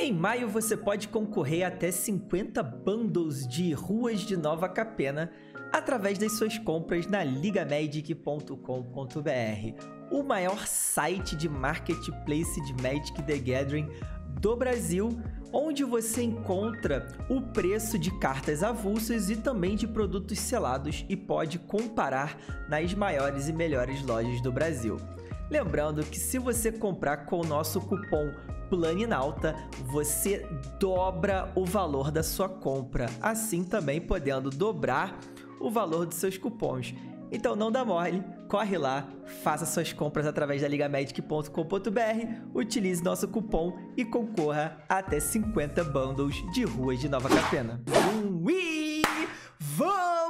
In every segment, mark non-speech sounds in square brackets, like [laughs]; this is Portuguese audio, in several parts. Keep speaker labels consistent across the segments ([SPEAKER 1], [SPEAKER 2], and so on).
[SPEAKER 1] Em maio você pode concorrer a até 50 bundles de ruas de Nova Capena através das suas compras na ligamedic.com.br, o maior site de marketplace de Magic the Gathering do Brasil, onde você encontra o preço de cartas avulsas e também de produtos selados e pode comparar nas maiores e melhores lojas do Brasil. Lembrando que se você comprar com o nosso cupom Planinalta, você dobra o valor da sua compra, assim também podendo dobrar o valor dos seus cupons. Então não dá mole, corre lá, faça suas compras através da ligamedic.com.br, utilize nosso cupom e concorra até 50 bundles de ruas de Nova Capena. Um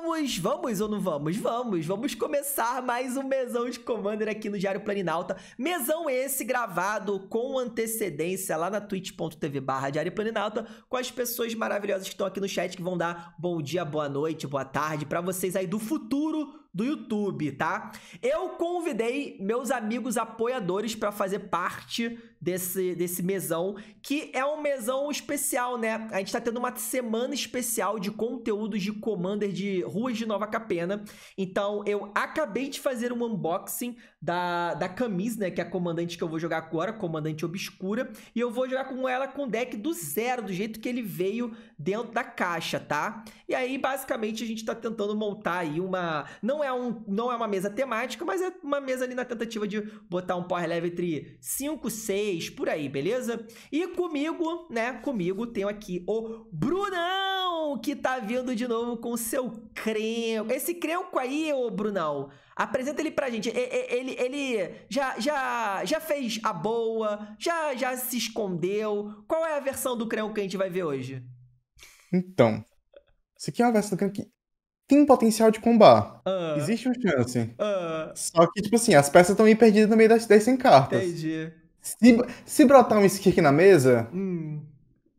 [SPEAKER 1] Vamos, vamos ou não vamos? Vamos, vamos começar mais um mesão de Commander aqui no Diário Planinalta. Mesão esse gravado com antecedência lá na twitch.tv barra Diário Planinalta com as pessoas maravilhosas que estão aqui no chat que vão dar bom dia, boa noite, boa tarde para vocês aí do futuro do YouTube, tá? Eu convidei meus amigos apoiadores para fazer parte desse, desse mesão, que é um mesão especial, né? A gente tá tendo uma semana especial de conteúdos de Commander de Ruas de Nova Capena. Então, eu acabei de fazer um unboxing da, da Camis, né? Que é a comandante que eu vou jogar agora, comandante obscura. E eu vou jogar com ela com o deck do zero, do jeito que ele veio dentro da caixa, tá? E aí, basicamente, a gente tá tentando montar aí uma... Não é, um, não é uma mesa temática, mas é uma mesa ali na tentativa de botar um power level entre 5, 6, por aí, beleza? E comigo, né? Comigo tenho aqui o Brunão, que tá vindo de novo com seu creme, Esse creme aí, ô Brunão... Apresenta ele pra gente. Ele, ele, ele, já, já, já fez a boa, já, já se escondeu. Qual é a versão do Creon que a gente vai ver hoje?
[SPEAKER 2] Então, isso aqui é uma versão do Creon que tem potencial de combar. Uh, Existe uma chance. Uh, Só que, tipo assim, as peças estão meio perdidas no meio das, 10 sem cartas. Entendi. Se, se brotar um skirk na mesa, hum.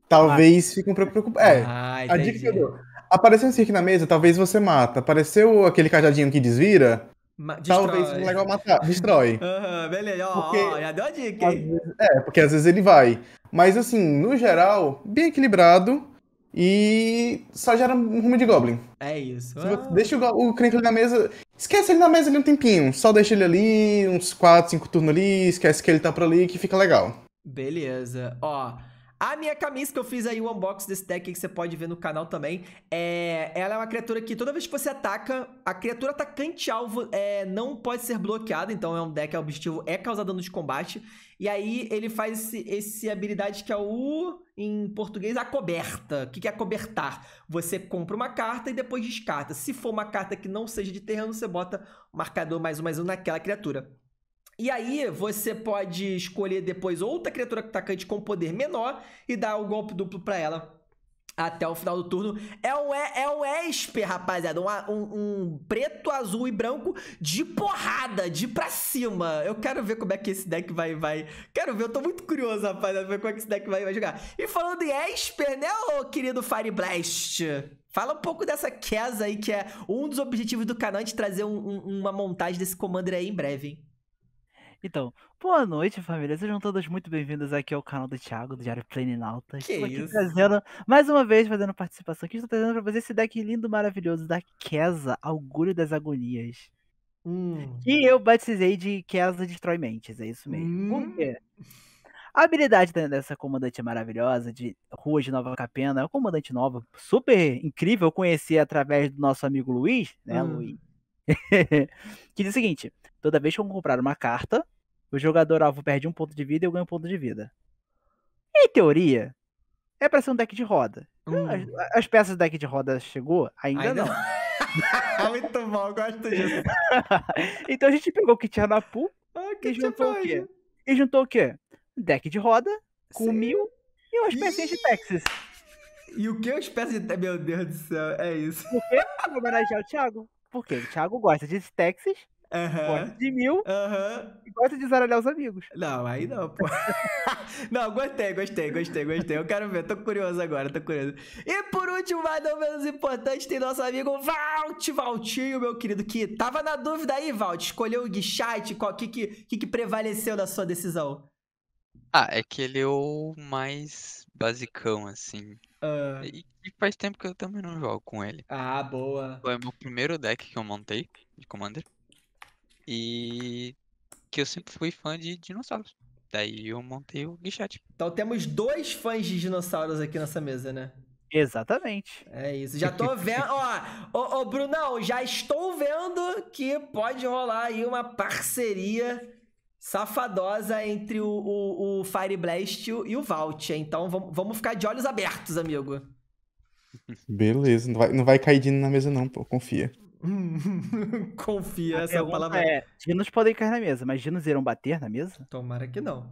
[SPEAKER 2] talvez ah. fiquem um preocupados. É, ah, a dica que eu dou. Apareceu um skirk na mesa, talvez você mata. Apareceu aquele cajadinho que desvira, Destrói. Talvez legal matar. Destrói. Uhum, [laughs] beleza, ó, porque, ó, já deu a dica, Vezes, é, porque às vezes ele vai. Mas assim, no geral, bem equilibrado e só gera um rumo de Goblin. É isso. Ah. Deixa o, o ali na mesa. Esquece ele na mesa ali um tempinho. Só deixa ele ali, uns 4, 5 turnos ali, esquece que ele tá por ali, que fica legal.
[SPEAKER 1] Beleza. Ó. A minha camisa que eu fiz aí o unboxing desse deck que você pode ver no canal também, é... ela é uma criatura que toda vez que você ataca, a criatura atacante alvo é... não pode ser bloqueada, então é um deck, é objetivo é causar dano de combate. E aí ele faz esse, esse habilidade que é o em português, a coberta. O que é cobertar? Você compra uma carta e depois descarta. Se for uma carta que não seja de terreno, você bota o marcador mais um mais um naquela criatura. E aí você pode escolher depois outra criatura atacante com poder menor e dar o um golpe duplo para ela até o final do turno. É um, é um Esper rapaziada. Um, um, um, preto, azul e branco de porrada, de pra cima. Eu quero ver como é que esse deck vai... vai... Quero ver, eu tô muito curioso, rapaziada, ver como é que esse deck vai, vai jogar. E falando em Esper né, ô querido Fire Blast? Fala um pouco dessa Kesa aí, que é um dos objetivos do canal, de trazer um, uma montagem desse Commander aí em breve, hein?
[SPEAKER 3] Então, boa noite, família. Sejam todos muito bem-vindos aqui ao canal do Thiago, do Diário Planinauta. Que estou aqui isso? trazendo, mais uma vez, fazendo participação aqui. Estou trazendo para vocês esse deck lindo, maravilhoso da Kesa, Augúrio das Agonias. Hum. E eu batizei de Kesa Destrói Mentes, é isso mesmo. Hum. Por quê? A habilidade dessa comandante maravilhosa de Rua de Nova Capena, é uma comandante nova, super incrível, conheci através do nosso amigo Luiz, né, hum. Luiz? [laughs] que diz o seguinte: Toda vez que eu comprar uma carta, o jogador alvo perde um ponto de vida e eu ganho um ponto de vida. Em teoria, é pra ser um deck de roda. Hum. As, as, peças do deck de roda chegou? Ainda, ainda não. não. [laughs] Muito bom, gosto disso. [laughs] então a gente pegou o Kitchanapu ah, que e juntou o quê? E juntou o quê? Um deck de roda com Sim. mil e umas espécie de Texas. E o que é uma espécie de. Meu Deus do céu, é isso. Por quê? Homenagear o Thiago. Porque o Thiago gosta de Texas Uhum. Gosta de mil uhum. e gosta de zaralhar os amigos. Não, aí não, pô. [laughs] não, gostei, gostei, gostei, gostei.
[SPEAKER 1] Eu quero ver, tô curioso agora, tô curioso. E por último, mas não menos importante, tem nosso amigo Valt, Valtinho, meu querido, que tava na dúvida aí, Valt. Escolheu o Guichite, o que, que, que, que prevaleceu na sua decisão?
[SPEAKER 4] Ah, é que ele é o mais basicão, assim. Uh... E, e, faz tempo que eu também não jogo com ele. Ah, boa. Foi o meu primeiro deck que eu montei de Commander. E que eu sempre fui fã de dinossauros. Daí eu montei o
[SPEAKER 1] guichete. Então temos dois fãs de dinossauros aqui nessa mesa, né?
[SPEAKER 3] Exatamente. É isso.
[SPEAKER 1] Já tô vendo. ó, ô, ô, Brunão, já estou vendo que pode rolar aí uma parceria safadosa entre o, o, o Fire Blast e o Vault. Então vamos
[SPEAKER 3] vamo ficar de olhos abertos, amigo.
[SPEAKER 2] Beleza, não vai, não vai cair Dino na mesa, não, pô, confia. [laughs]
[SPEAKER 3] Confia, a essa palavra. É, dinos podem cair na mesa, mas dinos irão bater na mesa? Tomara que não.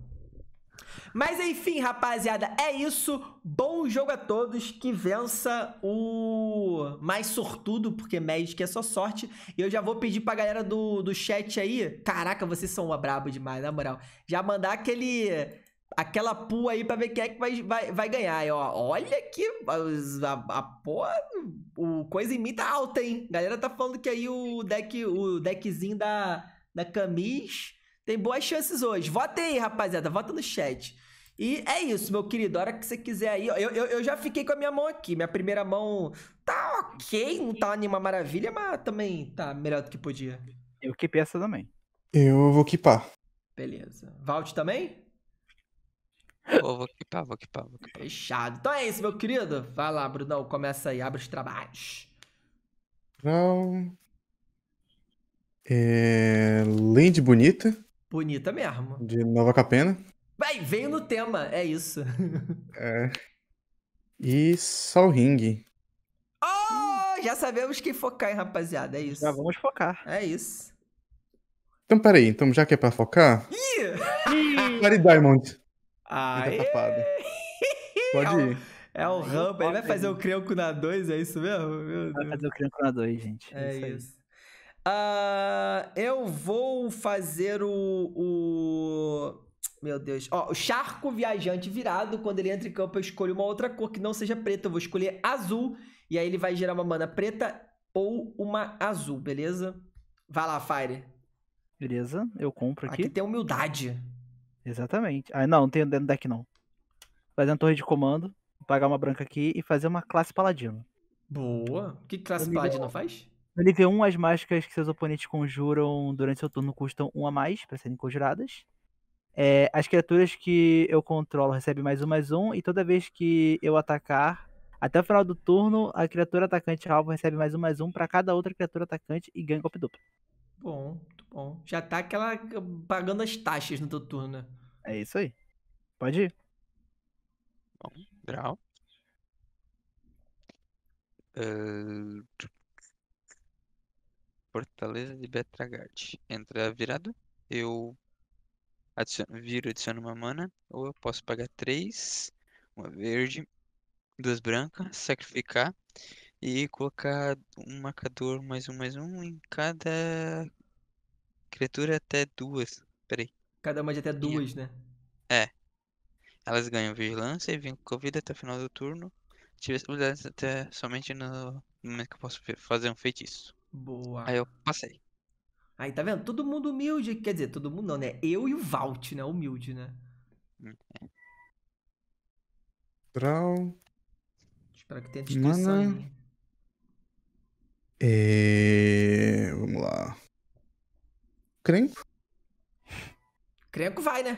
[SPEAKER 1] Mas enfim, rapaziada, é isso. Bom jogo a todos. Que vença o mais sortudo, porque Magic é só sorte. E eu já vou pedir pra galera do, do chat aí. Caraca, vocês são uma brabo demais, na moral. Já mandar aquele aquela pua aí pra ver quem é que vai, vai, vai ganhar. ó, olha que a, a porra, o coisa em mim tá alta, hein? A galera tá falando que aí o deck, o deckzinho da, da Camis tem boas chances hoje. Vota aí, rapaziada, vota no chat. E é isso, meu querido. A hora que você quiser aí. Eu, eu, eu já fiquei com a minha mão aqui. Minha primeira mão tá ok, não tá nenhuma maravilha, mas também tá melhor do que podia. Eu que essa também.
[SPEAKER 2] Eu vou quepar
[SPEAKER 1] Beleza. Valt também?
[SPEAKER 4] Vou, vou equipar, vou equipar, vou
[SPEAKER 1] equipar. Fechado. Então é isso, meu querido. Vai lá, Brunão, começa aí, abre os trabalhos.
[SPEAKER 2] Então. É... Land Bonita.
[SPEAKER 1] Bonita mesmo.
[SPEAKER 2] De Nova Capena.
[SPEAKER 1] Vai, veio no tema, é isso. [laughs] É.
[SPEAKER 2] E Sol Ring.
[SPEAKER 1] Oh, já sabemos que focar, hein, rapaziada, é isso. Já vamos focar. É isso.
[SPEAKER 2] Então, peraí, então já que é pra focar...
[SPEAKER 1] Ih!
[SPEAKER 2] Bloody Diamond.
[SPEAKER 1] Aê! Tapado. [laughs] Pode é ir. É o rampa, ele vai fazer o Creonco na 2, é isso mesmo? Vai fazer o Creonco na
[SPEAKER 3] 2, gente.
[SPEAKER 1] É, é isso. isso. Uh, eu vou fazer o, o... Meu Deus. Ó, o charco viajante virado, quando ele entra em campo, eu escolho uma outra cor que não seja preta. Eu vou escolher azul. E aí ele vai gerar uma mana preta ou uma azul, beleza? Vai lá, Fire.
[SPEAKER 3] Beleza, eu compro aqui. Aqui tem humildade. Exatamente. Ah, não, não tenho dentro do deck não. Fazer uma torre de comando, pagar uma branca aqui e fazer uma classe paladino. Boa.
[SPEAKER 1] Que classe paladino faz?
[SPEAKER 3] No nível 1, as mágicas que seus oponentes conjuram durante seu turno custam 1 a mais para serem conjuradas. É, as criaturas que eu controlo recebem mais um, mais um, e toda vez que eu atacar, até o final do turno, a criatura atacante alvo recebe mais um, mais um para cada outra criatura atacante e ganha golpe duplo.
[SPEAKER 1] Bom, Bom, já tá aquela pagando as taxas no teu turno, né? É isso aí.
[SPEAKER 4] Pode ir. Bom, grau. Uh... Fortaleza de Betragard. Entra virado. Eu adiciono, viro, adiciono uma mana. Ou eu posso pagar três. Uma verde. Duas brancas. Sacrificar. E colocar um marcador mais um mais um em cada criatura é até duas. Peraí. Cada uma de é até duas, né? É. Elas ganham vigilância e vêm com vida até o final do turno. Tive essa até somente no momento que eu posso fazer um feitiço. Boa. Aí eu passei. Aí tá vendo?
[SPEAKER 1] Todo mundo humilde.
[SPEAKER 4] Quer dizer, todo mundo não,
[SPEAKER 1] né? Eu e o Valt, né? Humilde, né?
[SPEAKER 4] Hum, é.
[SPEAKER 2] Trau.
[SPEAKER 1] Espero que tenha destruição.
[SPEAKER 2] Mana. É... Vamos lá. Crenco?
[SPEAKER 1] Crenco vai, né?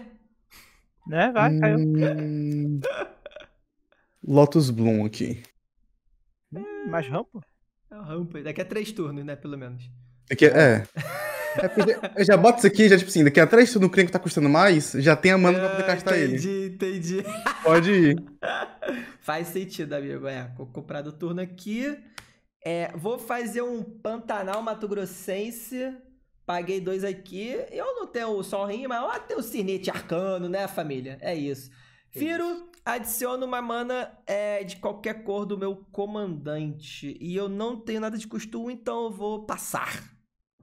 [SPEAKER 1] Né? Vai, caiu.
[SPEAKER 3] Hum...
[SPEAKER 2] Lotus Bloom aqui.
[SPEAKER 1] É... Mais rampa? É um rampa. Daqui a três turnos, né? Pelo menos.
[SPEAKER 2] Daqui a... É. é eu já boto isso aqui, já tipo assim, daqui a três turnos o Crenco tá custando mais, já tem a mana pra poder castar entendi, ah,
[SPEAKER 1] ele. Entendi, entendi.
[SPEAKER 2] Pode ir. [laughs]
[SPEAKER 1] Faz sentido, amigo. É, vou comprar do turno aqui. É, vou fazer um Pantanal Mato Grossense Paguei dois aqui. Eu não tenho o sorrinho, mas eu tem o sinete arcano, né, família? É isso. É Firo, adiciono uma mana é, de qualquer cor do meu comandante. E eu não tenho nada de costume, então eu vou passar.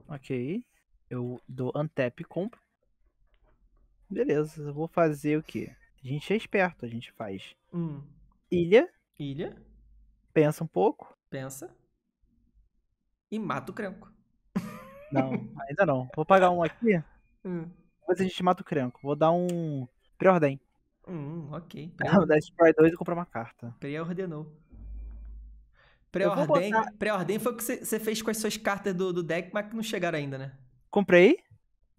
[SPEAKER 3] Ok. Eu dou Antep compro. Beleza, eu vou fazer o quê? A gente é esperto, a gente faz. Hum. Ilha. Ilha. Pensa um pouco.
[SPEAKER 1] Pensa. E mata o Crenco.
[SPEAKER 3] Não, ainda não. Vou pagar um aqui. Hum. Depois a gente mata o Crenco. Vou dar um pré-ordem.
[SPEAKER 1] Hum, ok. [laughs] vou
[SPEAKER 3] dar Spry 2 e comprar uma carta. pré Preordem Pré-ordem botar...
[SPEAKER 1] pré foi o que você fez com as suas cartas do, do deck, mas que não chegaram ainda, né?
[SPEAKER 3] Comprei,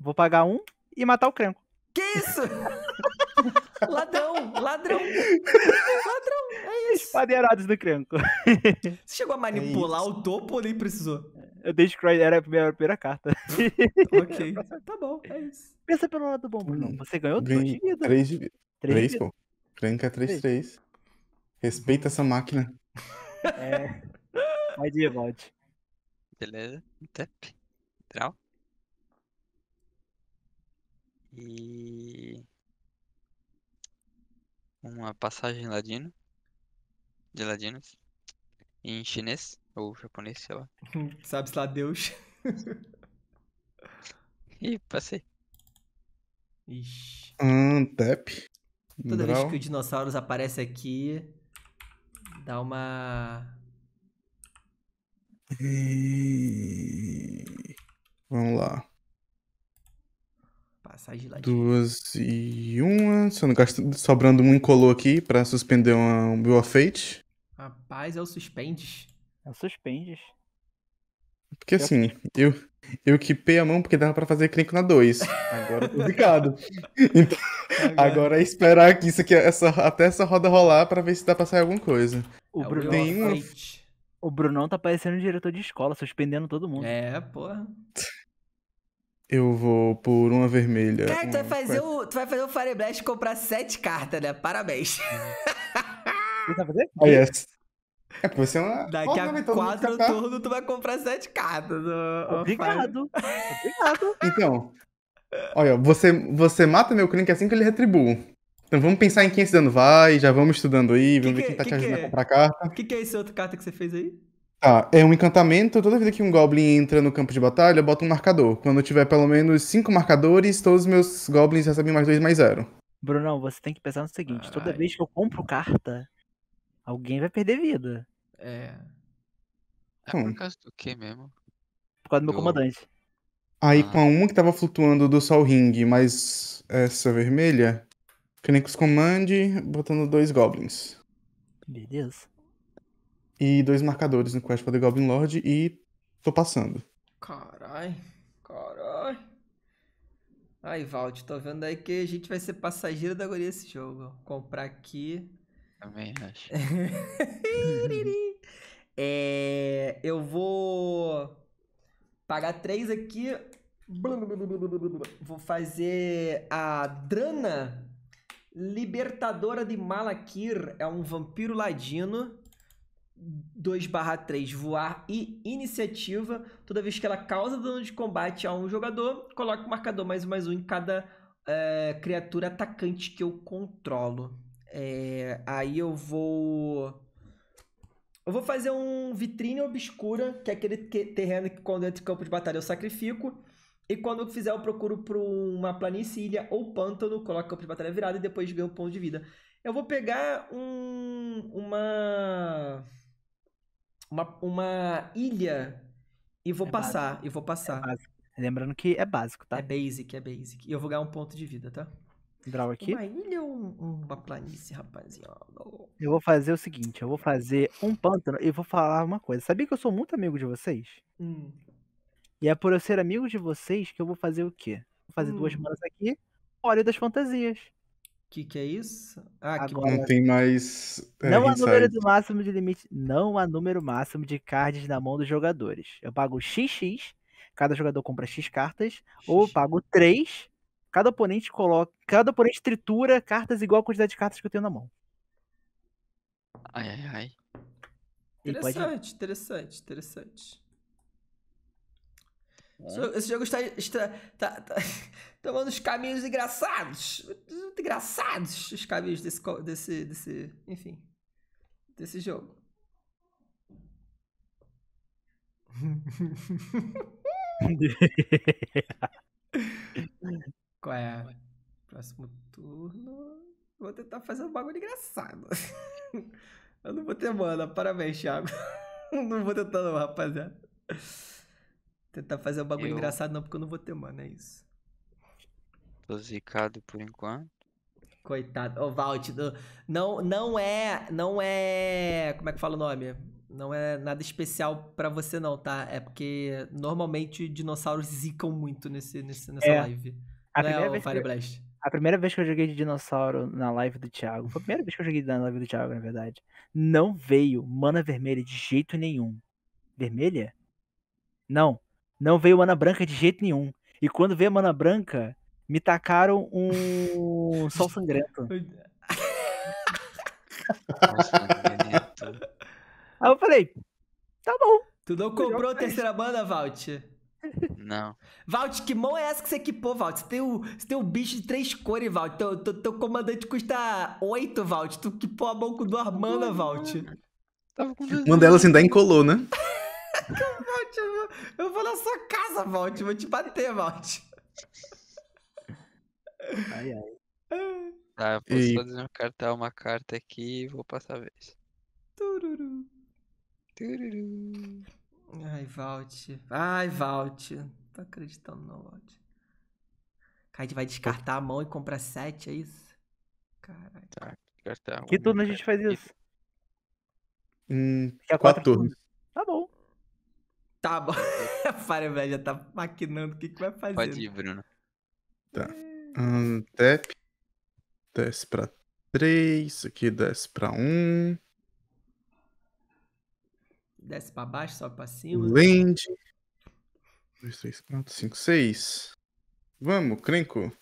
[SPEAKER 3] vou pagar um e matar o Crenco. Que isso? [laughs] ladrão, ladrão. Ladrão, é isso. Espadeirados do Crenco. Você chegou a manipular é o topo ou nem precisou? Eu [laughs] dei Scry, era a minha primeira carta. [laughs] ok. [laughs] tá bom, é isso. Pensa pelo lado bom, Bruno. Hum, Você
[SPEAKER 2] ganhou 2 de vida. 3 de vida. 3, pô. Crônica 3-3. É Respeita essa máquina.
[SPEAKER 4] É. Pode ir, Valt. Beleza. Tap. Draw. E. Uma passagem ladino. De ladinos. Em chinês. O japonês, sei lá. [laughs] Sabe-se lá, Deus. Ih, passei.
[SPEAKER 1] Ixi.
[SPEAKER 2] Hum, tap. Toda Brau. vez que
[SPEAKER 1] o dinossauros aparece aqui, dá uma.
[SPEAKER 2] E... Vamos lá. Passagem lá. Duas e uma. Só não gasto... Sobrando um incolor aqui pra suspender uma Will of Fate.
[SPEAKER 1] Rapaz, é o suspende. É suspendes.
[SPEAKER 2] Porque assim, eu, eu quipei a mão porque dava para fazer crinco na 2. Agora eu tô ligado. [laughs] Então, agora é esperar que isso aqui, essa, até essa roda rolar para ver se dá pra sair alguma coisa. O é Bruno tem uma... O
[SPEAKER 3] Brunão tá parecendo um diretor de escola, suspendendo todo mundo. É, porra.
[SPEAKER 2] Eu vou por uma vermelha. Cara, Tu, vai fazer
[SPEAKER 1] o, tu vai fazer o Fire Blast comprar sete cartas, né? Parabéns. Você
[SPEAKER 2] tá fazendo? Oh, ah, yes. É porque você é uma. Daqui a
[SPEAKER 1] quatro tá? turnos tu vai comprar sete cartas. Obrigado.
[SPEAKER 2] Obrigado. Então. Olha, você, você mata meu clink assim que ele retribua. Então vamos pensar em quem esse dano vai, já vamos estudando aí, vamos que ver quem tá que te ajudando é? a comprar carta.
[SPEAKER 1] O que, que é esse outro carta que você fez aí?
[SPEAKER 2] Tá, ah, é um encantamento. Toda vez que um Goblin entra no campo de batalha, bota um marcador. Quando tiver pelo menos cinco marcadores, todos os meus Goblins recebem mais dois mais zero.
[SPEAKER 3] Brunão, você tem que pensar no seguinte: toda vez que eu compro carta, Alguém vai perder vida. É. É por Hum. causa do que mesmo? Por causa do meu comandante.
[SPEAKER 2] Aí Ah. com a uma que tava flutuando do Sol Ring, mais essa vermelha, Krenix Command, botando dois Goblins. Beleza. E dois marcadores no Quest for the Goblin Lord e tô passando.
[SPEAKER 1] Carai, carai. Aí Valde, tô vendo aí que a gente vai ser passageiro da agonia esse jogo. Comprar aqui, também acho. [laughs] é, eu vou pagar três aqui. Vou fazer a Drana Libertadora de Malakir. É um vampiro ladino. 2/3 voar e iniciativa. Toda vez que ela causa dano de combate a um jogador, coloca o marcador mais um mais um em cada é, criatura atacante que eu controlo. É, aí eu vou. Eu vou fazer um vitrine obscura, que é aquele terreno que quando entra em campo de batalha eu sacrifico. E quando eu fizer, eu procuro por uma planície, ilha ou pântano, coloco campo de batalha virado e depois ganho um ponto de vida. Eu vou pegar um, uma, uma, uma ilha e vou é passar, básico. e vou passar. É Lembrando que é básico, tá? É basic, é basic. E eu vou ganhar um ponto de vida, tá? draw aqui. Uma ilha ou uma planície, rapaziada?
[SPEAKER 3] Eu vou fazer o seguinte, eu vou fazer um pântano e vou falar uma coisa. Sabia que eu sou muito amigo de vocês? Hum. E é por eu ser amigo de vocês que eu vou fazer o quê? Vou fazer hum. duas manas aqui, Óleo das Fantasias. O que, que é isso? Ah, Agora, não tem mais. É, não há número do máximo de limite. Não há número máximo de cards na mão dos jogadores. Eu pago XX, cada jogador compra X cartas, ou eu pago 3 Cada oponente coloca. Cada oponente tritura cartas igual à quantidade de cartas que eu tenho na mão.
[SPEAKER 4] Ai, ai, ai. interessante,
[SPEAKER 1] pode... interessante, interessante. É. Esse jogo está, está, está, está [laughs] tomando os caminhos engraçados. Muito engraçados os caminhos desse, desse, desse. Enfim. Desse jogo. [laughs] [laughs] Qual é? Próximo turno. Vou tentar fazer um bagulho engraçado. [laughs] Eu não vou ter mana. Parabéns, Thiago. [laughs] Não vou tentar, não, rapaziada. Tentar fazer um bagulho eu... engraçado, não, porque eu não vou ter mana, é isso.
[SPEAKER 4] Tô zicado por enquanto.
[SPEAKER 1] Coitado. Ô, oh, Valt, não, não é. Não é. Como é que fala o nome? Não é nada especial para você, não, tá? É porque normalmente dinossauros zicam muito nesse, nesse, nessa é. live. A, primeira que,
[SPEAKER 3] a primeira vez que eu joguei de dinossauro na live do Thiago, foi a primeira vez que eu joguei na live do Thiago, na verdade, não veio mana vermelha de jeito nenhum. Vermelha? Não. Não veio mana branca de jeito nenhum. E quando veio mana branca, me tacaram um [laughs] sol sangrento. Aí eu falei, tá bom. Tu não comprou a é terceira
[SPEAKER 1] banda, Valt? Não. Valt, que mão é essa que você equipou, Valt? Você tem o, você tem o bicho de três cores, Valt. Teu, teu, teu comandante custa oito, Valt. Tu equipou a mão com duas manas, Valt. Uma delas ainda assim,
[SPEAKER 2] encolou, né? [laughs]
[SPEAKER 1] Valt, eu, eu vou na sua casa, Valt. Vou te bater, Valt. Ai,
[SPEAKER 4] ai. Tá, eu posso e... fazer um cartão, uma carta aqui e vou passar a vez.
[SPEAKER 1] Tururu. Tururu. Ai, Valt. Ai, Valt. Não tô acreditando não, Valt. Kaid vai descartar a mão e comprar 7, é isso? Caralho. Tá,
[SPEAKER 3] Que turno a gente faz
[SPEAKER 1] isso?
[SPEAKER 2] Hum, quatro, quatro turnos. turnos.
[SPEAKER 1] Tá bom. Tá bom. a [laughs] Fireblade já tá maquinando o que, que vai fazer. Pode ir, Bruno.
[SPEAKER 2] Tá. É. Um, tap. Desce pra 3. Isso aqui desce pra 1. Um
[SPEAKER 1] desce para baixo, sobe para cima. Land.
[SPEAKER 2] 2, 3, 4, 5, 6. Vamos, Crenco.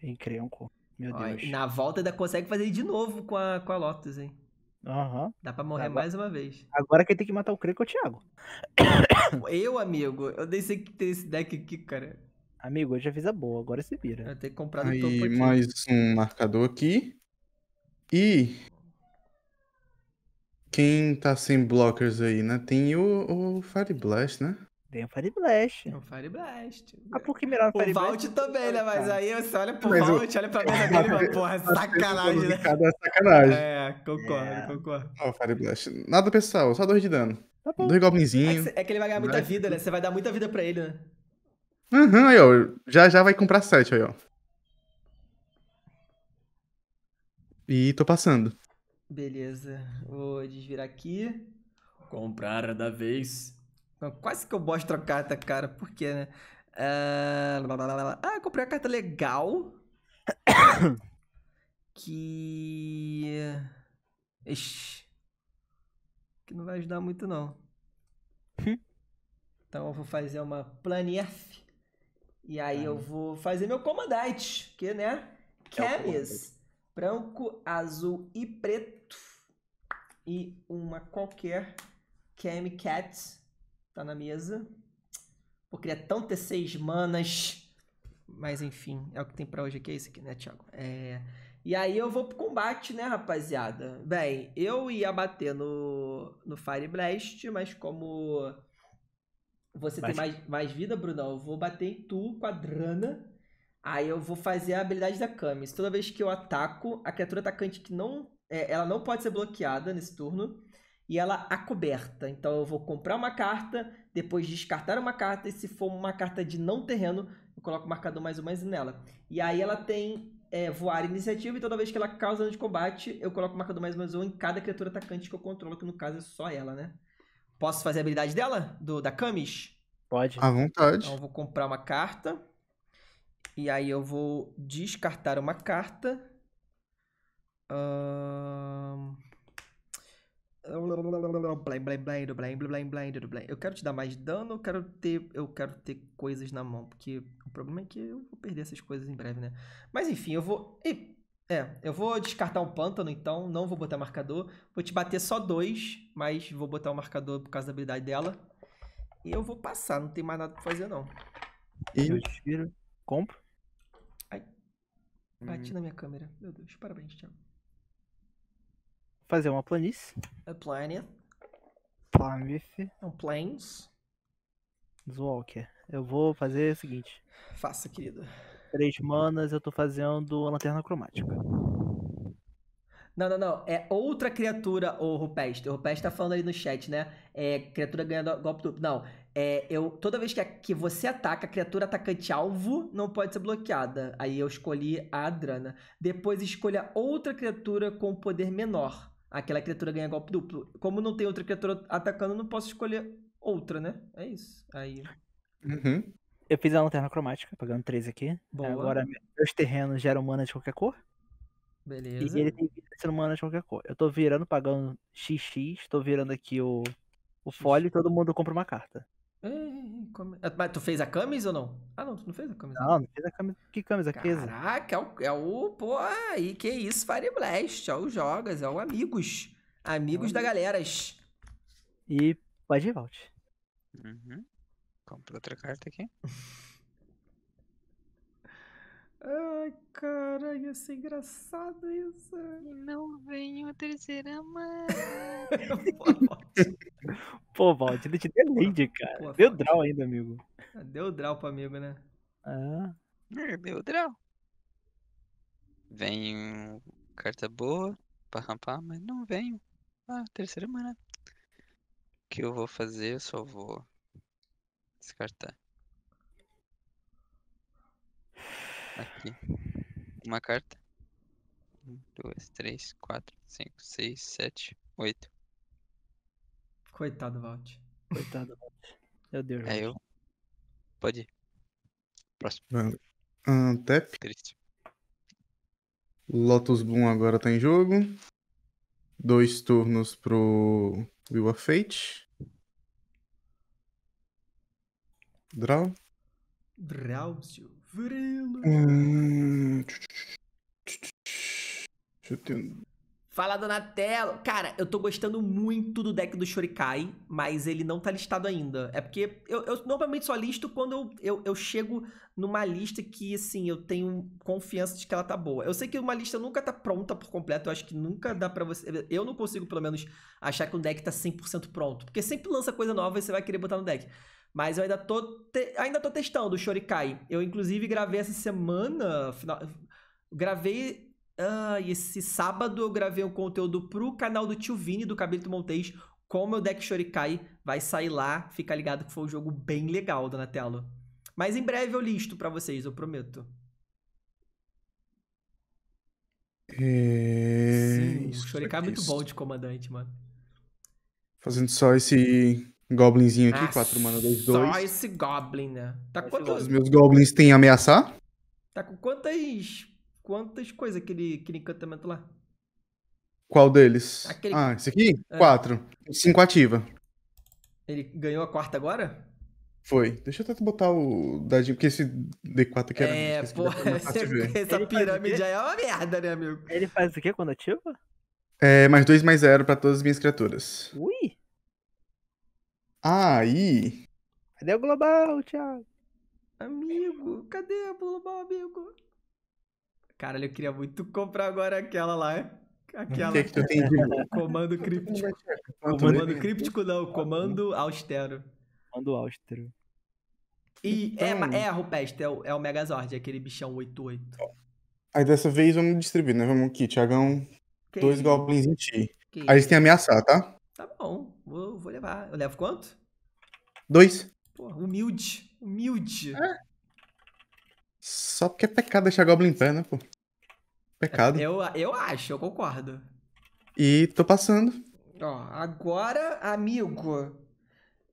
[SPEAKER 2] Tem Crenco.
[SPEAKER 3] Meu Ó, Deus.
[SPEAKER 1] Na volta ainda consegue fazer de novo com a, com a Lotus, hein? Uhum. Dá pra morrer agora, mais uma vez.
[SPEAKER 3] Agora quem tem que matar o Crenco é o Thiago.
[SPEAKER 1] [coughs] Eu, amigo, eu nem sei que tem esse deck aqui, cara.
[SPEAKER 3] Amigo, eu já fiz a boa, agora se vira.
[SPEAKER 1] Eu tenho que comprar no topo aqui. mais
[SPEAKER 2] um marcador aqui. E quem tá sem blockers aí, né? Tem o, o Fire Blast, né?
[SPEAKER 3] Tem o Fire Blast. Tem o Fire Blast. Ah, por que melhor o Fire o Vault também, né? Mas
[SPEAKER 1] aí você olha pro mas Vault, olha pra mesa [laughs] dele e fala, porra, é tá sacanagem, né? É sacanagem. É,
[SPEAKER 2] concordo, é. concordo. Ó, oh, Fire Blast. Nada pessoal, só dois de dano. Tá dois goblinzinhos. É, é
[SPEAKER 1] que ele vai ganhar muita vida, né? Você vai dar muita vida pra ele, né?
[SPEAKER 2] Aham, uhum, aí, ó. Já já vai comprar sete aí, ó. E tô passando.
[SPEAKER 1] Beleza, vou desvirar aqui. Comprar
[SPEAKER 4] da vez.
[SPEAKER 1] Quase que eu mostro a carta, cara, porque, né? Uh, blá, ah, comprei uma carta legal. [coughs] que. Ixi. Que não vai ajudar muito, não. Hum? então eu vou fazer uma planef. E aí ah, eu vou fazer meu comandante. Que, né? É Camis. É branco, azul e preto e uma qualquer Cat tá na mesa. vou queria é tão ter seis manas. Mas enfim, é o que tem para hoje aqui, é isso aqui, né, Thiago? É... E aí eu vou pro combate, né, rapaziada? Bem, eu ia bater no, no Fire Blast, mas como você mas... tem mais, mais vida, Brunão, eu vou bater em tu com a Drana. Aí eu vou fazer a habilidade da Camis. Toda vez que eu ataco, a criatura atacante que não é, ela não pode ser bloqueada nesse turno. E ela acoberta. Então eu vou comprar uma carta, depois descartar uma carta, e se for uma carta de não terreno, eu coloco o marcador mais um mais nela. E aí ela tem é, voar iniciativa, e toda vez que ela causa dano de combate, eu coloco o marcador mais um mais um em cada criatura atacante que eu controlo, que no caso é só ela, né? Posso fazer a habilidade dela? Do, da Camis? Pode. À vontade. Então eu vou comprar uma carta. E aí eu vou descartar uma carta. Eu quero te dar mais dano, eu quero ter, eu quero ter coisas na mão, porque o problema é que eu vou perder essas coisas em breve, né? Mas enfim, eu vou é, eu vou descartar um pântano, então não vou botar marcador. Vou te bater só dois, mas vou botar o um marcador por causa da habilidade dela. E eu vou passar, não tem mais nada pra fazer não. Eu tiro, compro. Ai. Bati hum. na minha câmera. Meu Deus, parabéns, Thiago
[SPEAKER 3] fazer uma planície. A planície. Planície. É um planes? Zwalker. Eu vou fazer o seguinte. Faça, querida. Três manas, eu tô fazendo a lanterna cromática.
[SPEAKER 1] Não, não, não. É outra criatura, o Rupestre. O Rupestre tá falando aí no chat, né? É criatura ganhando golpe duplo. Não. É, eu, toda vez que, a, que você ataca, a criatura atacante alvo não pode ser bloqueada. Aí eu escolhi a Adrana. Depois escolha outra criatura com poder menor aquela criatura ganha golpe duplo. Como não tem outra criatura atacando, não posso escolher outra, né? É isso. Aí.
[SPEAKER 3] Uhum. Eu fiz a lanterna cromática, pagando 3 aqui. Boa. Agora meus terrenos geram mana de qualquer cor.
[SPEAKER 1] Beleza. E ele
[SPEAKER 3] tem vida sendo mana de qualquer cor. Eu tô virando, pagando XX, tô virando aqui o, o fólio e todo mundo compra uma carta.
[SPEAKER 1] Ei, hum, hum, hum. tu fez a camisa ou não? Ah, não, tu não fez a camisa. Né? Não, não
[SPEAKER 3] fez a camisa. Que camisa?
[SPEAKER 1] Caraca, é o, é o. Pô, aí que isso, Fire Blast. É o Jogas, é o Amigos.
[SPEAKER 3] Amigos
[SPEAKER 4] é. da Galeras.
[SPEAKER 3] E Badivalt.
[SPEAKER 4] Uhum. Compra outra carta aqui. [laughs]
[SPEAKER 1] Ai, cara, ia ser engraçado isso. E não vem o terceira mão.
[SPEAKER 3] [laughs] Pô, Valdir, ele te deu lead, cara. Pô,
[SPEAKER 1] deu
[SPEAKER 4] draw ainda, amigo.
[SPEAKER 1] Ah, deu draw pro amigo, né? Ah. Deu draw.
[SPEAKER 4] Vem carta boa pra rampar, mas não venho. Ah, terceira mana. O que eu vou fazer? Eu só vou descartar. Aqui. Uma carta. Um, dois, três, quatro, cinco, seis, sete, oito. Coitado, Valt. Coitado, Valt. Meu Deus. É eu. Pode ir.
[SPEAKER 2] Próximo. Um, tap. Triste. Lotus boom agora tá em jogo. Dois turnos pro Will of Fate. Draw.
[SPEAKER 1] Drauzio. Hmm,
[SPEAKER 2] Vreeler. Hum...
[SPEAKER 1] Fala, Donatello! Cara, eu tô gostando muito do deck do Shurikai, mas ele não tá listado ainda. É porque eu, eu normalmente só listo quando eu, eu, eu, chego numa lista que, assim, eu tenho confiança de que ela tá boa. Eu sei que uma lista nunca tá pronta por completo, eu acho que nunca dá pra você... Eu não consigo, pelo menos, achar que um deck tá 100% pronto, porque sempre lança coisa nova e você vai querer botar no deck. Mas eu ainda tô, te... ainda tô testando o Shurikai. Eu, inclusive, gravei essa semana... Final... Gravei ah, e esse sábado eu gravei um conteúdo pro canal do tio Vini do Cabrito Montes com o meu deck Shorikai. Vai sair lá, fica ligado que foi um jogo bem legal, Donatello. Mas em breve eu listo para vocês, eu prometo.
[SPEAKER 2] É... Sim, o
[SPEAKER 1] Shorikai é muito bom de comandante, mano.
[SPEAKER 2] Fazendo só esse goblinzinho aqui, 4 ah, mana, 2, 2. Só
[SPEAKER 1] esse goblin, né? Tá quantos... Os meus
[SPEAKER 2] goblins têm ameaçar?
[SPEAKER 1] Tá com quantas quantas coisas aquele, aquele encantamento lá?
[SPEAKER 2] Qual deles? Aquele... Ah, esse aqui? É. Quatro. Cinco ativa.
[SPEAKER 1] Ele ganhou a quarta agora?
[SPEAKER 2] Foi. Deixa eu tentar botar o dadinho, porque esse D4 aqui era. É, pô, então é [laughs] essa,
[SPEAKER 3] essa pirâmide aí é uma merda, né, amigo? Ele faz o quê quando ativa?
[SPEAKER 2] É, mais dois mais zero pra todas as minhas criaturas. Ui! Ah, aí.
[SPEAKER 3] Cadê o global, Thiago?
[SPEAKER 1] Amigo, cadê o global, amigo? Caralho, eu queria muito comprar agora aquela lá. Aquela. Que que tu tem de... [laughs] Comando críptico. Comando críptico não, comando austero. Comando austero. E é, então... é, é a Rupestre, é o, é o Megazord, é aquele bichão 88.
[SPEAKER 2] Aí dessa vez vamos distribuir, né? Vamos aqui, Tiagão. Dois isso? goblins em ti. Aí eles têm ameaçar, tá?
[SPEAKER 1] Tá bom, vou, vou levar. Eu levo quanto?
[SPEAKER 2] Dois. humilde.
[SPEAKER 1] Humilde.
[SPEAKER 3] É.
[SPEAKER 2] Só porque é pecado deixar Goblin em pé, né, pô? Pecado.
[SPEAKER 1] Eu, eu acho, eu concordo.
[SPEAKER 2] E tô passando.
[SPEAKER 1] Ó, agora, amigo.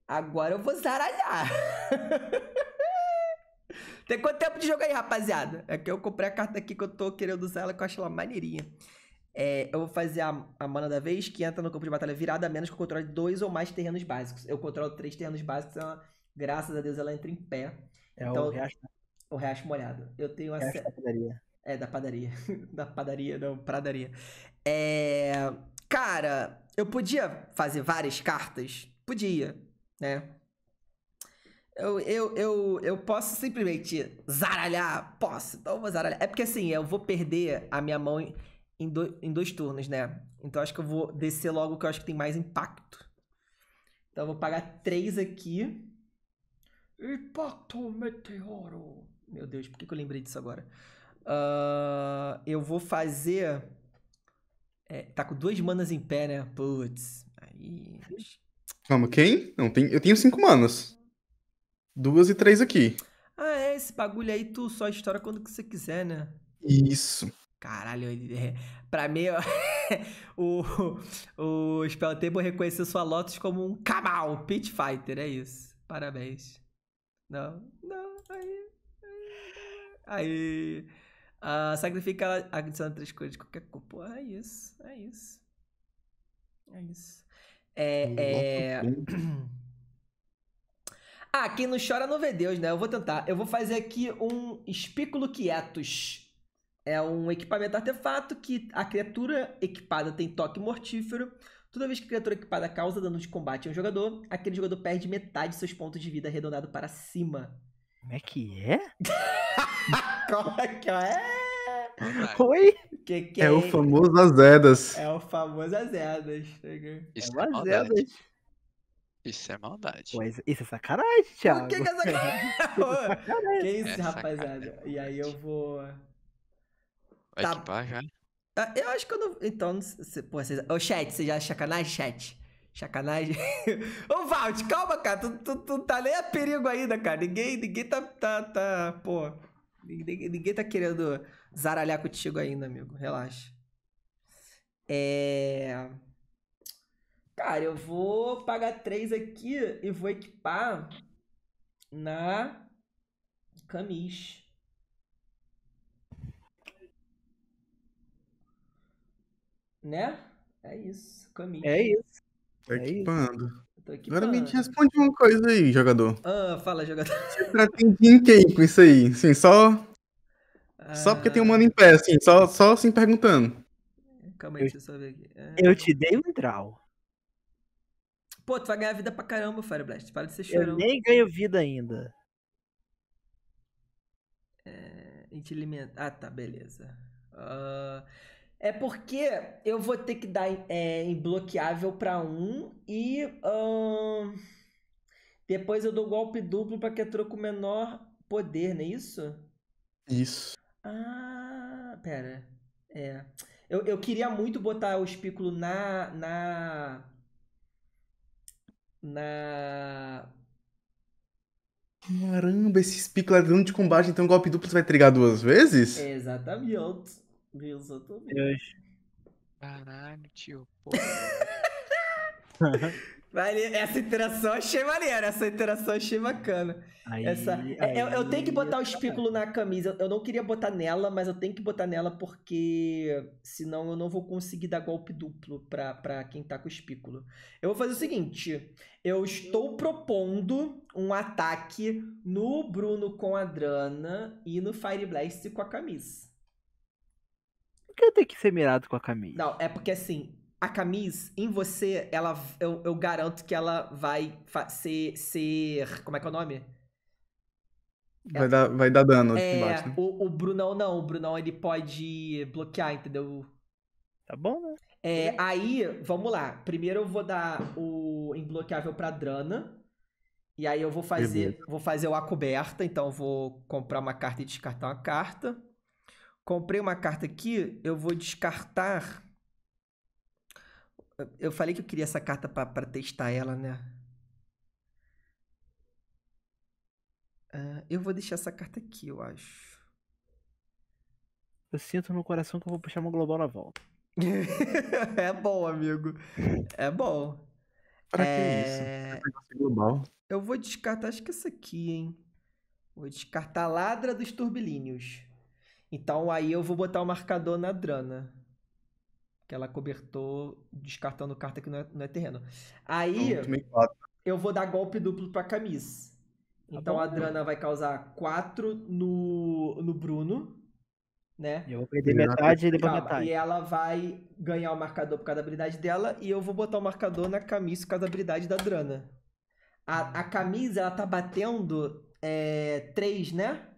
[SPEAKER 1] Agora eu vou zaralhar. [laughs] Tem quanto tempo de jogo aí, rapaziada? É que eu comprei a carta aqui que eu tô querendo usar ela, que eu acho ela maneirinha. É, eu vou fazer a, a mana da vez, que entra no campo de batalha virada, a menos que eu controle dois ou mais terrenos básicos. Eu controlo três terrenos básicos, ela, é graças a Deus ela entra em pé. É então, o reacho o Riacho Molhado. Eu tenho acesso. É da padaria. É, da padaria. [laughs] da padaria, não, pradaria. É. Cara, eu podia fazer várias cartas? Podia, né? Eu, eu, eu, eu posso simplesmente zaralhar? Posso, então vou zaralhar. É porque assim, eu vou perder a minha mão em, em, do, em dois turnos, né? Então acho que eu vou descer logo que eu acho que tem mais impacto. Então eu vou pagar três aqui. Impacto Meteoro. Meu Deus, por que, que eu lembrei disso agora? Uh, eu vou fazer. É, tá com duas manas em pé, né? Putz. Aí.
[SPEAKER 2] Calma, quem? Não, tem, eu tenho cinco manas. Duas e três aqui.
[SPEAKER 1] Ah, é, esse bagulho aí tu só estoura quando que você quiser, né?
[SPEAKER 2] Isso.
[SPEAKER 1] Caralho, é, pra mim, [laughs] o, o Spell Table reconheceu sua Lotus como um Kamal, Pit Fighter, é isso. Parabéns. Não, não, aí. Aí. Uh, sacrifica adiciona três coisas de qualquer corpo. É isso, é isso. É isso. É. é... [clears throat] Ah, quem não chora não vê Deus, né? Eu vou tentar. Eu vou fazer aqui um espículo quietus. É um equipamento artefato que a criatura equipada tem toque mortífero. Toda vez que a criatura equipada causa dano de combate a um jogador, aquele jogador perde metade de seus pontos de vida arredondado para cima.
[SPEAKER 3] Como é que é? [laughs]
[SPEAKER 1] [laughs] Como é que é? Oi? Que que é, é o famoso Azedas. É o famoso Azedas. Isso é, é Azedas. Isso é maldade.
[SPEAKER 3] isso, é sacanagem, Thiago. O que, que é sacanagem? [laughs] que isso, é [laughs] rapaziada?
[SPEAKER 1] E aí eu vou.
[SPEAKER 4] Vai tá. equipar já?
[SPEAKER 1] Ah, eu acho que eu não. Então, pô, vocês. Ô, chat, você já sacanagem, chat? Sacanagem. Ô, Valt, calma, cara. Tu, tu, tu tá nem a perigo ainda, cara. Ninguém, ninguém tá, tá, tá. Pô. Ninguém, tá querendo zaralhar contigo ainda, amigo. Relaxa. É. Cara, eu vou pagar três aqui e vou equipar na Camis. Né? É isso, Camis. É isso.
[SPEAKER 2] É equipando. Agora me responde uma coisa aí, jogador.
[SPEAKER 1] Ah, fala, jogador. [laughs] Você
[SPEAKER 2] pretende tá quem com isso aí? Assim, só. Ah... Só porque tem um ah. mano em pé, assim, só, só assim perguntando.
[SPEAKER 1] Calma aí, deixa eu só ver aqui.
[SPEAKER 2] Ah... Eu te dei um draw.
[SPEAKER 1] Pô, tu vai ganhar vida pra caramba, Fireblast. Para de ser chorão. Eu nem ganho vida ainda. É... alimenta Ah, tá, beleza. Uh... É porque eu vou ter que dar é, em bloqueável para um e depois eu dou golpe duplo para que eu troco menor poder, não é isso?
[SPEAKER 2] Isso. Ah,
[SPEAKER 1] pera. É. Eu, eu queria muito botar o espículo na.
[SPEAKER 4] na.
[SPEAKER 2] Na. Caramba, esse espículo é dano de combate, então golpe duplo você vai trigar duas vezes?
[SPEAKER 1] Exatamente. Deus, eu tô vendo. Caralho, tio. [laughs] Vale, essa interação achei maneira, essa interação achei bacana. Aí, essa, aí, é, eu, eu, tenho que botar o é espículo na camisa. Eu não queria botar nela, mas eu tenho que botar nela porque senão eu não vou conseguir dar golpe duplo pra, pra quem tá com o espículo. Eu vou fazer o seguinte: eu estou propondo um ataque no Bruno com a Drana e no Fire Blast com a camisa
[SPEAKER 3] que eu tenho que ser mirado com a camisa.
[SPEAKER 1] Não, é porque assim, a camisa em você, ela, eu, eu garanto que ela vai ser, ser. Como é que é o nome? É vai,
[SPEAKER 2] dar, vai dar dano é, né?
[SPEAKER 1] o, o Brunão não, o Brunão ele pode bloquear, entendeu? Tá bom, né? É, aí, vamos lá. Primeiro eu vou dar o imbloqueável pra Drana. E aí eu vou fazer, vou fazer o A coberta, então eu vou comprar uma carta e descartar uma carta. Comprei uma carta aqui, eu vou descartar. Eu falei que eu queria essa carta para testar ela, né?
[SPEAKER 3] Uh, eu vou deixar essa carta aqui, eu acho. Eu sinto no coração que eu vou puxar uma global na volta. [laughs] é bom, amigo.
[SPEAKER 1] É bom. Pra é... que isso? Global. Eu vou descartar, acho que essa aqui, hein? Vou descartar a ladra dos turbilíneos. Então aí eu vou botar o marcador na Drana. Que ela cobertou descartando carta que não é, não é terreno. Aí então, eu vou dar golpe duplo pra Camis. Tá então tá bom, a Drana né? vai causar 4 no, no Bruno. Né? Eu
[SPEAKER 3] vou perder metade e depois Calma. metade. E
[SPEAKER 1] ela vai ganhar o marcador por causa da habilidade dela. E eu vou botar o marcador na Camis por causa da habilidade da Drana. A, a Camis, ela tá batendo 3, é, né?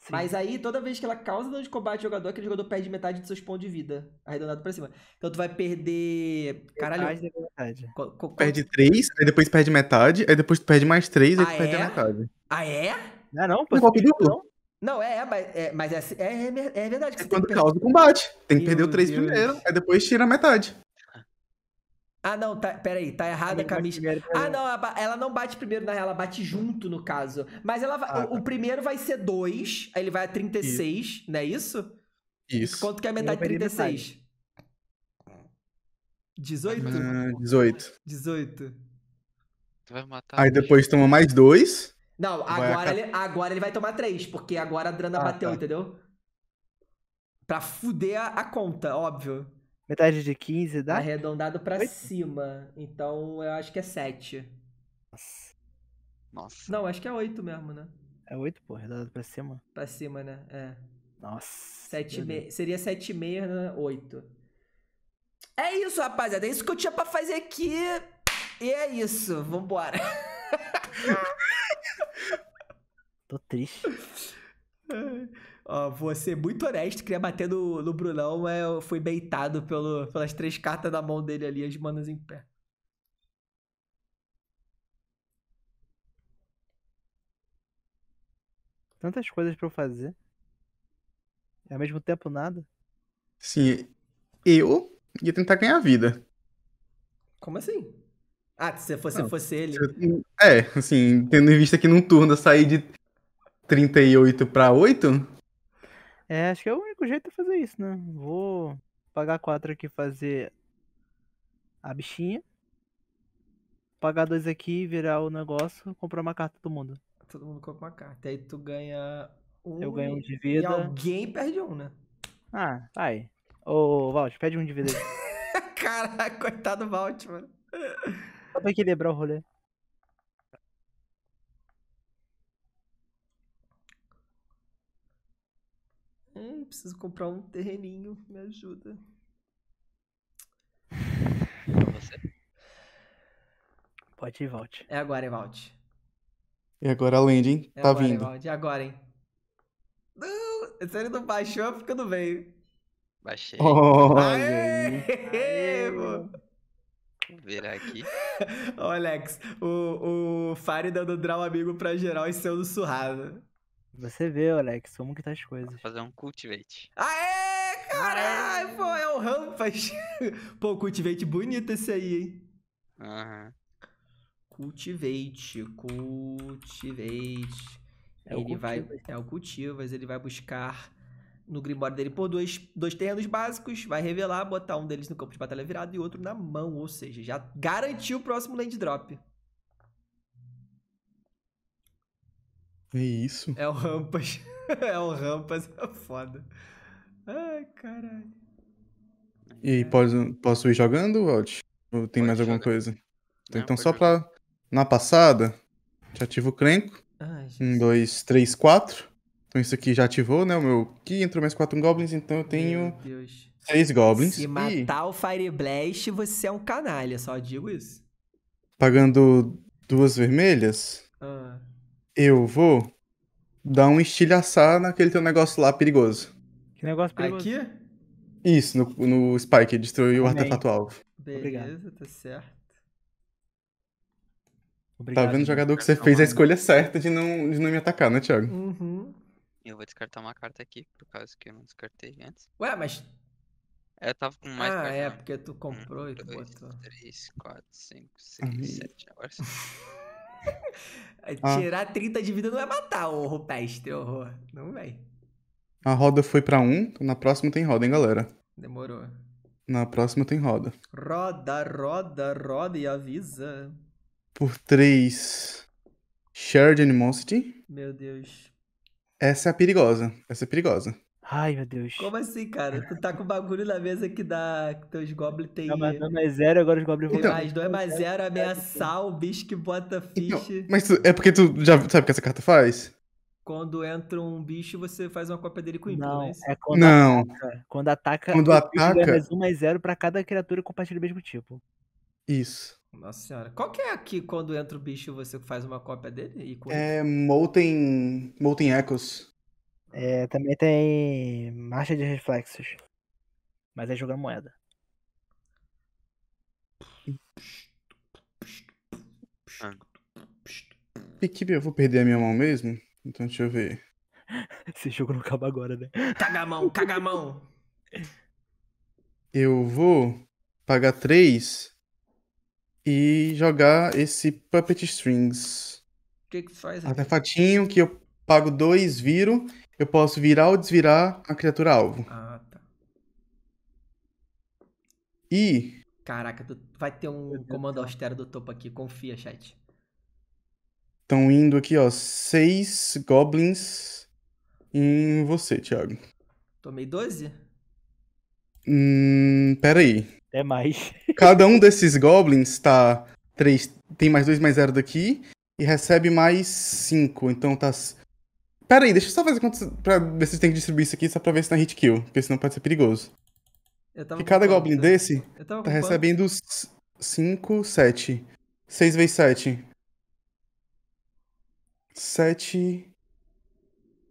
[SPEAKER 1] Sim. Mas aí, toda vez que ela causa dano de combate ao jogador, aquele jogador perde metade de seus pontos de vida, arredondado pra cima. Então tu vai perder. Caralho. Metade, metade. Co co
[SPEAKER 2] perde três, aí depois perde metade, aí depois tu perde mais três, aí ah, tu é? perde a é? metade.
[SPEAKER 1] Ah, é? Ah, não, não, pô. Não, não. não, é, mas é, mas é, é, é verdade. Que é
[SPEAKER 2] quando causa o combate. Tem que Meu perder o três Deus. primeiro, aí depois tira a metade.
[SPEAKER 1] Ah, não, tá, peraí, tá errada a camisa. ah, né? não, ela não bate primeiro, na real, ela bate junto, no caso. Mas ela ah, o, o, tá. primeiro vai ser 2, aí ele vai a 36, isso. não é isso? Isso. Quanto que é metade de 36? Metade.
[SPEAKER 2] 18? Uh, 18.
[SPEAKER 1] 18. Tu vai matar. Aí depois
[SPEAKER 2] toma mais 2.
[SPEAKER 1] Não, agora, a... ele, agora ele vai tomar 3, porque agora a Drana ah, bateu, tá. entendeu? Pra fuder a, a conta, óbvio. Metade de 15 dá? Arredondado pra 8? cima. Então eu acho que é 7. Nossa. Nossa. Não, acho que é 8 mesmo, né?
[SPEAKER 3] É 8, pô, arredondado pra cima?
[SPEAKER 1] Pra cima, né? É. Nossa. 7 me... Seria 7,5, né? 8. É isso, rapaziada. É isso que eu tinha pra fazer aqui. E é isso. Vambora. [laughs]
[SPEAKER 3] Tô triste. [laughs]
[SPEAKER 1] Ó, vou ser muito honesto, queria bater no, no Brunão, mas eu fui beitado pelo, pelas três cartas da mão dele ali, as
[SPEAKER 3] manas em pé. Tantas coisas para eu fazer. E ao mesmo tempo nada.
[SPEAKER 2] Sim, eu ia tentar ganhar vida.
[SPEAKER 1] Como assim? Ah, se você não, fosse ele. Eu,
[SPEAKER 2] é, assim, tendo em vista que num turno eu saí de 38 para 8,
[SPEAKER 3] é, acho que é o único jeito de fazer isso, né? Vou pagar 4 aqui fazer a bichinha. Pagar 2 aqui, virar o negócio, comprar uma carta todo mundo. Todo mundo compra uma carta. Aí tu ganha um. Eu ganho um de vida. E alguém perde um, né? Ah, vai. Ô, Valt, pede um de vida aí. [laughs] Caraca, coitado do Valt, mano. Só pra equilibrar o rolê.
[SPEAKER 1] preciso comprar um terreninho, me ajuda. você? Pode ir, Valt. É agora, Evald.
[SPEAKER 2] E agora a land, hein? É tá agora, vindo.
[SPEAKER 1] É agora, hein? Não, se ele não baixou, fica no meio. Baixei. Oh, Aê! Aê,
[SPEAKER 3] virar aqui. [laughs]
[SPEAKER 1] Ô, Alex, o, o Fari dando draw amigo pra geral e sendo surrado.
[SPEAKER 3] Você vê, Alex, como que tá as coisas. Vou
[SPEAKER 4] fazer um cultivate. Aê,
[SPEAKER 1] caralho, pô, é o Rampas. [laughs] pô, cultivate bonito esse aí, hein? Aham. Uhum. Cultivate, cultivate. É ele cultivo, vai, é o mas ele vai buscar no grimório dele por dois, dois terrenos básicos, vai revelar, botar um deles no campo de batalha virado e outro na mão, ou seja, já garantiu o próximo land drop.
[SPEAKER 2] É isso. É
[SPEAKER 1] o Rampas. [laughs] é o Rampas, é foda. Ai, caralho.
[SPEAKER 2] E aí, posso, posso ir jogando, Walt? Ou tem pode mais alguma jogar. coisa? Não, então, só jogar. pra. Na passada, já ativo o crenco. um, dois, três, quatro. Então, isso aqui já ativou, né? O meu que entrou mais quatro goblins, então eu tenho. Seis goblins. Se matar
[SPEAKER 1] e... o Fire Blast, você é um canalha, só digo isso.
[SPEAKER 2] Pagando duas vermelhas. Ah. Eu vou dar um estilhaçar naquele teu negócio lá perigoso. Que negócio perigoso? Aqui? Isso, no, no Spike, destruiu o artefato-alvo.
[SPEAKER 3] Beleza,
[SPEAKER 4] tá certo.
[SPEAKER 2] Obrigado, tá vendo, jogador, que você fez a escolha certa de não, de não me atacar, né, Thiago? Uhum.
[SPEAKER 4] Eu vou descartar uma carta aqui, por causa que eu não descartei antes. Ué, mas. Eu tava com mais. Ah, é, porque tu comprou um, e tu dois, botou. 3, 4, 5, 6, 7. Agora sim. [laughs] Ah. Tirar ah.
[SPEAKER 1] 30 de vida não é matar o rupestre, horror. Não vem.
[SPEAKER 2] A roda foi para um, na próxima tem roda, hein, galera? Demorou. Na próxima tem roda.
[SPEAKER 1] Roda, roda, roda e avisa.
[SPEAKER 2] Por três. Shared Animosity.
[SPEAKER 3] Meu Deus.
[SPEAKER 2] Essa é a perigosa. Essa é perigosa.
[SPEAKER 3] Ai, meu Deus. Como assim, cara? Tu tá com bagulho na mesa que dá. Que teus goblins tem. Tá 2 mais zero, agora os
[SPEAKER 1] goblins vão. Então, mais 2 mais 0, então, ameaçar é o bicho que bota ficha. Então, mas tu, é porque tu
[SPEAKER 2] já sabe o que essa carta faz?
[SPEAKER 1] Quando entra um bicho, você faz uma cópia dele com ímpeto, não, não é, é quando não. Ataca, quando ataca. Quando ataca. Mais 1
[SPEAKER 3] um, mais 0 pra cada criatura que compartilha o mesmo tipo.
[SPEAKER 2] Isso.
[SPEAKER 1] Nossa senhora. Qual que é aqui quando entra o bicho você faz uma cópia dele?
[SPEAKER 2] é Molten. Molten Echoes. É, também tem marcha
[SPEAKER 3] de reflexos. Mas é jogar moeda.
[SPEAKER 2] Ah. Equipe, eu vou perder a minha mão mesmo? Então deixa eu ver. [laughs] Esse jogo não acaba agora, né?
[SPEAKER 1] Cagamão, cagamão!
[SPEAKER 2] Eu vou pagar 3 e jogar esse Puppet Strings. O que que faz? Artefatinho que eu pago 2, viro eu posso virar ou desvirar a criatura alvo. Ah, tá. E.
[SPEAKER 1] Caraca, tu... vai ter um comando austero do topo aqui, confia, chat.
[SPEAKER 2] Estão indo aqui, ó, seis goblins em você, Thiago.
[SPEAKER 1] Tomei 12?
[SPEAKER 2] Hum, peraí.
[SPEAKER 1] É mais. [laughs]
[SPEAKER 2] Cada um desses goblins tá três, tem mais dois mais zero daqui e recebe mais cinco. então tá Pera aí, deixa eu só fazer quantos. Pra ver se tem que distribuir isso aqui, só pra ver se tá hit kill, porque senão pode ser perigoso.
[SPEAKER 1] E cada goblin quanto?
[SPEAKER 2] Tá? desse tá recebendo 5, 7. 6 vezes 7. 7.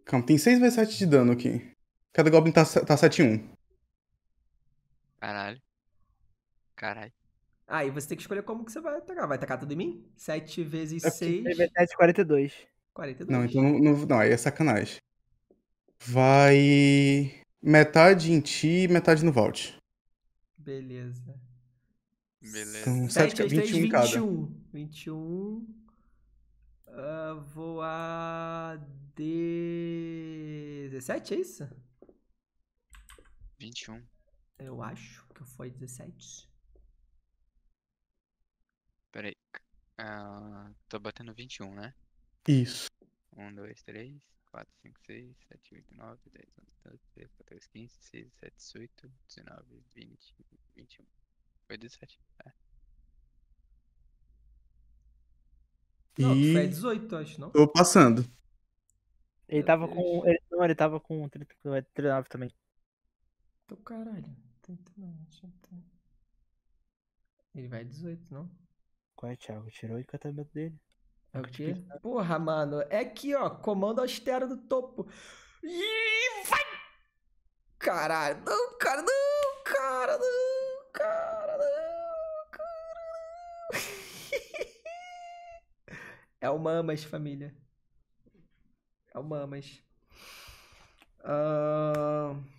[SPEAKER 2] Calma, tem 6 vezes 7 de dano aqui. Cada goblin tá, tá 7 1.
[SPEAKER 4] Caralho. Caralho.
[SPEAKER 1] Aí ah, você tem que escolher como que você vai atacar. Vai atacar tudo em mim? 7 vezes 6. 7 vezes
[SPEAKER 3] 7, 42.
[SPEAKER 1] 42. Não, então
[SPEAKER 2] não, não, não, aí é sacanagem. Vai. Metade em ti e metade no Vault.
[SPEAKER 1] Beleza.
[SPEAKER 4] Beleza. São
[SPEAKER 2] 7, 7 3,
[SPEAKER 1] 21, 21 cada. 21. Uh, ah, vou a. 17, é isso? 21. Eu acho que foi 17.
[SPEAKER 4] Peraí. Uh, tô batendo 21, né? Isso. 1, 2, 3, 4, 5, 6, 7, 8, 9, 10, 11, 12, 13, 14, 15, 16, 17, 18, 19, 20, 21. Foi 17. É. Não, e... foi 18, acho, não? Tô
[SPEAKER 2] passando.
[SPEAKER 3] Ele tava com. Ele, não, ele tava com 39 é, também.
[SPEAKER 1] Tô caralho. 39,
[SPEAKER 3] Ele vai 18, não? Qual é, Thiago? Tirou o encantamento dele? É o quê?
[SPEAKER 1] Porra, mano. É aqui, ó. Comando austero do topo. Ih, vai! Caralho. Não, cara, não, cara, não, cara, não, cara, não. [laughs] É o Mamas, família. É o Mamas. Ahn. Uh...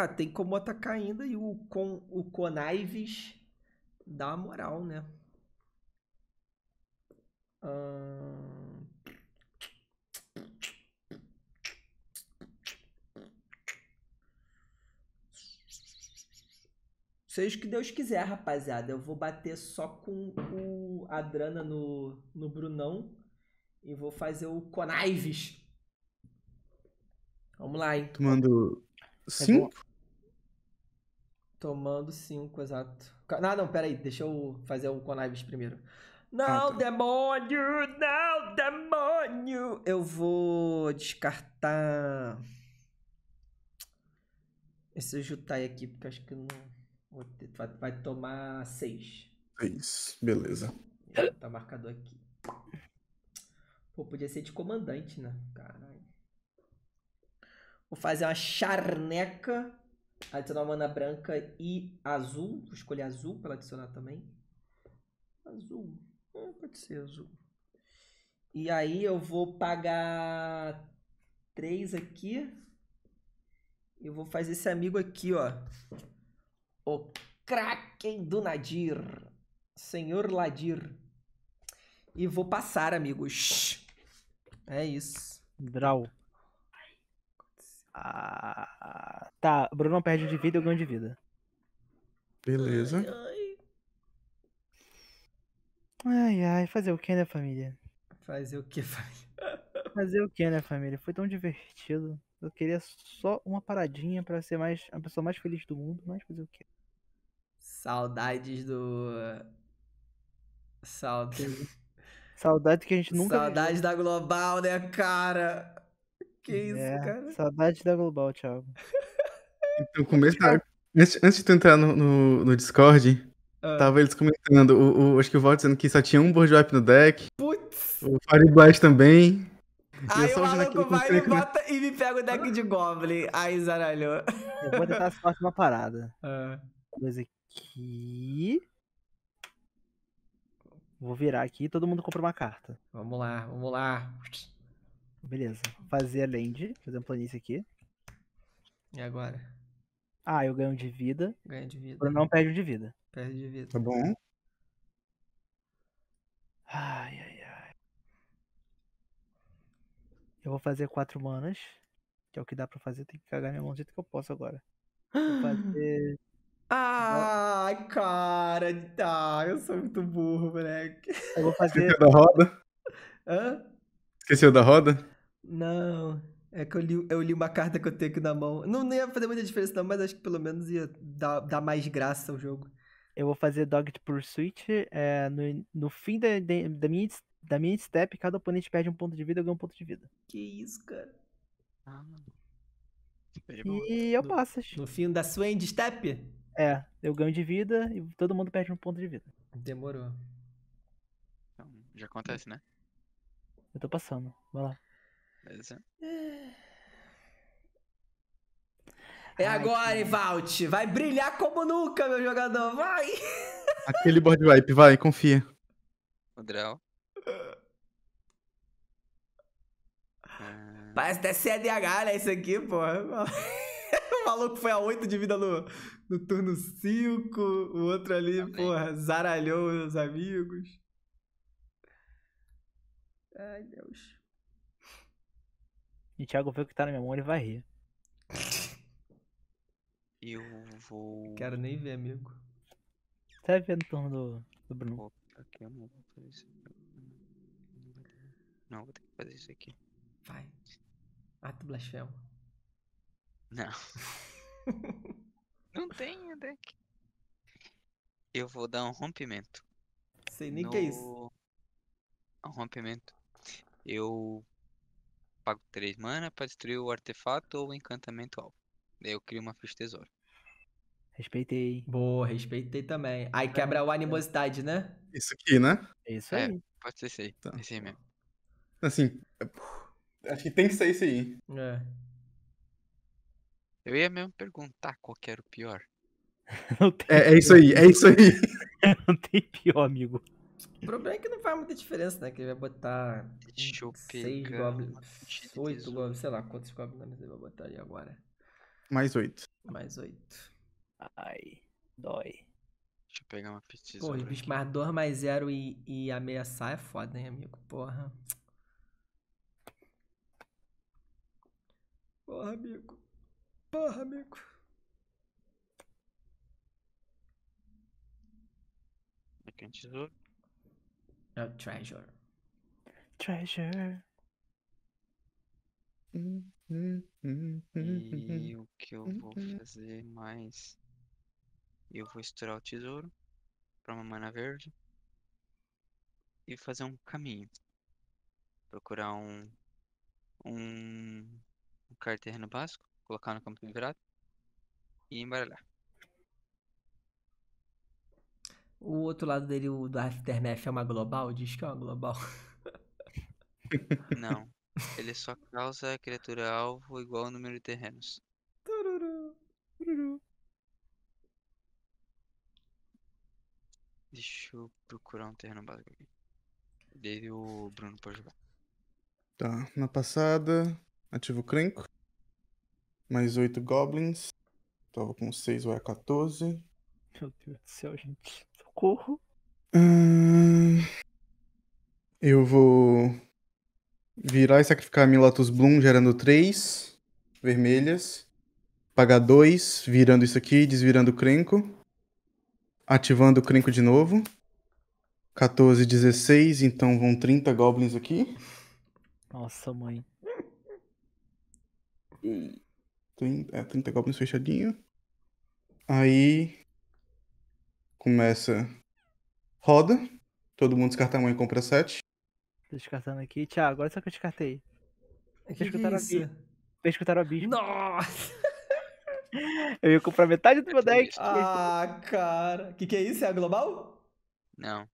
[SPEAKER 1] Ah, tem como atacar ainda e o, com, o conives dá uma moral, né?
[SPEAKER 4] Hum...
[SPEAKER 1] Seja o que Deus quiser, rapaziada. Eu vou bater só com o Adrana no, no Brunão e vou fazer o conives Vamos lá, hein?
[SPEAKER 2] Tomando 5? É
[SPEAKER 1] Tomando 5, exato. Ah, não, peraí, deixa eu fazer o Conives primeiro. Não, ah, tá. demônio! Não, demônio! Eu vou descartar. Esse Jutai aqui, porque acho que não. Vai, tomar 6.
[SPEAKER 2] 6, beleza.
[SPEAKER 1] Tá marcador aqui. Pô, podia ser de comandante, né? Caralho. Vou fazer uma charneca Adicionar mana branca e azul. Vou escolher azul para adicionar também. Azul. É, pode ser azul. E aí eu vou pagar três aqui. Eu vou fazer esse amigo aqui, ó. O Kraken do Nadir. Senhor Ladir. E vou passar, amigos. É isso.
[SPEAKER 3] Draw. Ah, tá, Bruno perde de vida, eu ganho de vida. Beleza. Ai, ai, fazer o que, né, família? Fazer o que, [laughs] família? fazer o que, né, família? Foi tão divertido. Eu queria só uma paradinha para ser mais a pessoa mais feliz do mundo, mas fazer o que?
[SPEAKER 1] Saudades do. Saudades.
[SPEAKER 3] Saudades que a gente nunca. Saudades
[SPEAKER 1] da Global, né, cara?
[SPEAKER 3] Que isso, é, cara. Saudade da Global, Thiago.
[SPEAKER 2] Então, [laughs] começar. Tá. Antes, antes de tu entrar no, no, no Discord, ah. tava eles comentando. O, o, acho que o Val dizendo que só tinha um Bourgeois no deck. Putz! O Fireblast também.
[SPEAKER 4] Aí o maluco vai e
[SPEAKER 1] bota e me pega o deck de Goblin. Aí zaralhou. Eu vou tentar
[SPEAKER 3] sorte uma parada. Ah. aqui. Vou virar aqui e todo mundo compra uma carta. Vamos lá, vamos lá. Beleza. Fazer land, fazer um planície aqui. E agora? Ah, eu ganho de vida. Ganho de vida. eu não perde de vida. Perde de vida. Tá bom. Ai, ai, ai. Eu vou fazer quatro manas. Que é o que dá pra fazer. Tem que cagar minha mão do jeito que eu posso agora. Vou
[SPEAKER 1] fazer.
[SPEAKER 3] [gasps] Ai, ah, cara. tá eu sou muito burro, moleque. Eu vou fazer. da roda? Hã?
[SPEAKER 2] Esqueceu da roda?
[SPEAKER 1] Não. É que eu li, eu li uma carta que eu tenho aqui na mão. Não, não ia fazer muita diferença, não, mas acho que pelo menos ia
[SPEAKER 3] dar, dar mais graça ao jogo. Eu vou fazer Dogged Pursuit. É, no, no fim da, da, minha, da minha step, cada oponente perde um ponto de vida, eu ganho um ponto de vida. Que isso,
[SPEAKER 1] cara. Ah,
[SPEAKER 3] e eu no, passo. No fim da sua end step? É, eu ganho de vida e todo mundo perde um ponto de vida. Demorou.
[SPEAKER 4] Então, já acontece, né?
[SPEAKER 3] Eu tô passando. Vai lá. Beleza. É Ai, agora, que...
[SPEAKER 1] Vai brilhar como nunca, meu jogador. Vai!
[SPEAKER 2] Aquele board wipe, vai, confia.
[SPEAKER 4] Andréu.
[SPEAKER 1] Ah. Parece até CDH, né? Isso aqui, pô. [laughs] O maluco foi a 8 de vida no, no turno 5. O outro ali, Também. porra, zaralhou os amigos.
[SPEAKER 4] Ai,
[SPEAKER 3] Deus. E Thiago vê o que tá na minha mão, ele vai rir.
[SPEAKER 4] Eu vou. Quero nem ver, amigo.
[SPEAKER 3] Tá vendo o turno do, do Bruno?
[SPEAKER 4] aqui não vou fazer isso. Não, vou ter que fazer isso aqui. Vai. Ato ah, blasfemo. Não. [laughs] não tenho deck. Eu vou dar um rompimento.
[SPEAKER 1] Sei nem o no... que é isso.
[SPEAKER 4] Um rompimento eu pago 3 mana pra destruir o artefato ou o encantamento alvo. Daí eu crio uma ficha tesouro.
[SPEAKER 1] Respeitei. Boa,
[SPEAKER 2] respeitei
[SPEAKER 4] também. Aí quebra o animosidade, né?
[SPEAKER 1] Isso
[SPEAKER 2] aqui, né?
[SPEAKER 4] Isso é, aí. É, pode ser esse aí. Tá. Esse aí mesmo.
[SPEAKER 2] Assim, acho que tem que ser esse aí. É.
[SPEAKER 4] Eu ia mesmo perguntar qual era o pior.
[SPEAKER 2] [laughs] é, é isso aí, é isso aí. [laughs] Não tem pior, amigo.
[SPEAKER 1] O problema é que não faz muita diferença, né? Que ele vai botar. Deixa eu seis goblins. Oito goblins, sei lá quantos goblins ele vai botar ali agora. Mais oito. Mais oito. Ai, dói.
[SPEAKER 2] Deixa eu pegar uma petição. Porra,
[SPEAKER 1] bicho, mais dois mais zero e, e ameaçar é foda, hein, amigo? Porra. Porra, amigo. Porra, amigo.
[SPEAKER 4] É que a gente resolve. Não, é treasure.
[SPEAKER 3] Treasure.
[SPEAKER 2] E o
[SPEAKER 4] que eu vou [laughs] fazer mais? Eu vou estourar o tesouro para uma mana verde e fazer um caminho. Procurar um um, um terreno básico, colocar no campo de virado e embaralhar.
[SPEAKER 1] O outro lado dele, o do Aftermath, é uma global? Diz que é uma global.
[SPEAKER 4] Não. [laughs] Ele só causa a criatura alvo igual ao número de terrenos.
[SPEAKER 1] Tururu, tururu.
[SPEAKER 4] Deixa eu procurar um terreno básico aqui. Dele o Bruno pode jogar.
[SPEAKER 2] Tá, na passada, ativo o cranco. Mais 8 goblins. Tava com 6 ou é 14. Meu Deus do céu, gente socorro? Hum... Eu vou virar e sacrificar Milatus Bloom, gerando 3 vermelhas. Pagar 2, virando isso aqui, desvirando o crenco. Ativando o crenco de novo. 14, 16, então vão 30 goblins aqui.
[SPEAKER 3] Nossa, mãe.
[SPEAKER 2] é, 30 goblins fechadinho. Aí começa. Roda. Todo mundo descarta mão e compra 7.
[SPEAKER 3] Tô descartando aqui. Tiago, olha só que eu descartei. Pescutaram a bicha. Pescutaram a bicha. Nossa!
[SPEAKER 2] [laughs] eu ia comprar metade do
[SPEAKER 1] meu deck. Ah, cara. que, que é isso? É a global?
[SPEAKER 4] Não.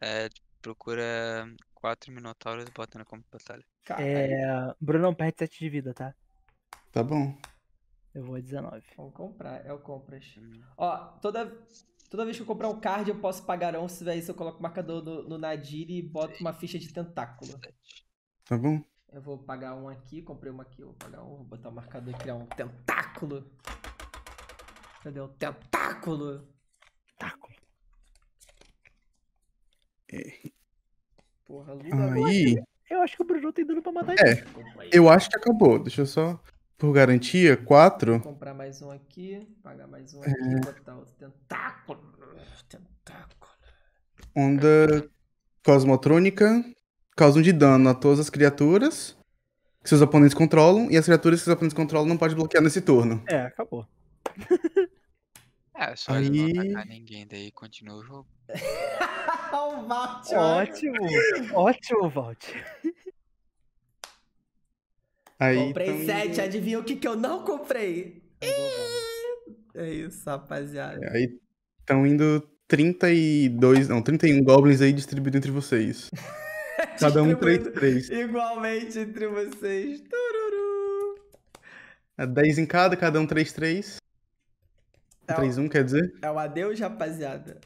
[SPEAKER 4] É, procura quatro minotauros e bota na compra batalha. Caralho.
[SPEAKER 3] É, Brunão, perde 7 de vida, tá? Tá bom. Eu vou a 19. Vamos comprar,
[SPEAKER 4] é o compras. Hum.
[SPEAKER 1] Ó, toda. Toda vez que eu comprar um card, eu posso pagar 11, aí se eu coloco o marcador no, no Nadir e boto uma ficha de tentáculo. Tá bom. Eu vou pagar um aqui, comprei uma aqui, vou pagar um, vou botar o um marcador e criar um tentáculo. Cadê o tentáculo? Tentáculo.
[SPEAKER 2] É.
[SPEAKER 4] Porra,
[SPEAKER 1] Lula. Aí... Eu acho que o Bruno tem tá dano pra matar é, ele. Eu acho
[SPEAKER 2] que acabou, deixa eu só... Por garantia, 4.
[SPEAKER 1] comprar mais um aqui, pagar mais um
[SPEAKER 2] aqui, é. botar
[SPEAKER 1] outro tentáculo. Tentáculo.
[SPEAKER 2] Onda cosmotrônica. Causam de dano a todas as criaturas que seus oponentes controlam, e as criaturas que seus oponentes controlam não pode bloquear nesse turno.
[SPEAKER 1] É, acabou.
[SPEAKER 4] É, só Aí... não atacar ninguém, daí continua o jogo.
[SPEAKER 3] [laughs] o Valt,
[SPEAKER 4] ótimo, ótimo, Valt.
[SPEAKER 2] Aí, comprei então... sete,
[SPEAKER 1] adivinha o que, que eu não comprei? É, é isso, rapaziada. É, aí
[SPEAKER 2] estão indo 32, não, 31 goblins aí distribuídos entre vocês. [laughs] Cada um 3, 3.
[SPEAKER 1] Igualmente entre vocês. Tururu.
[SPEAKER 2] É 10 em cada, cada um 3, 3. 3, 1, quer dizer?
[SPEAKER 1] É o adeus, rapaziada.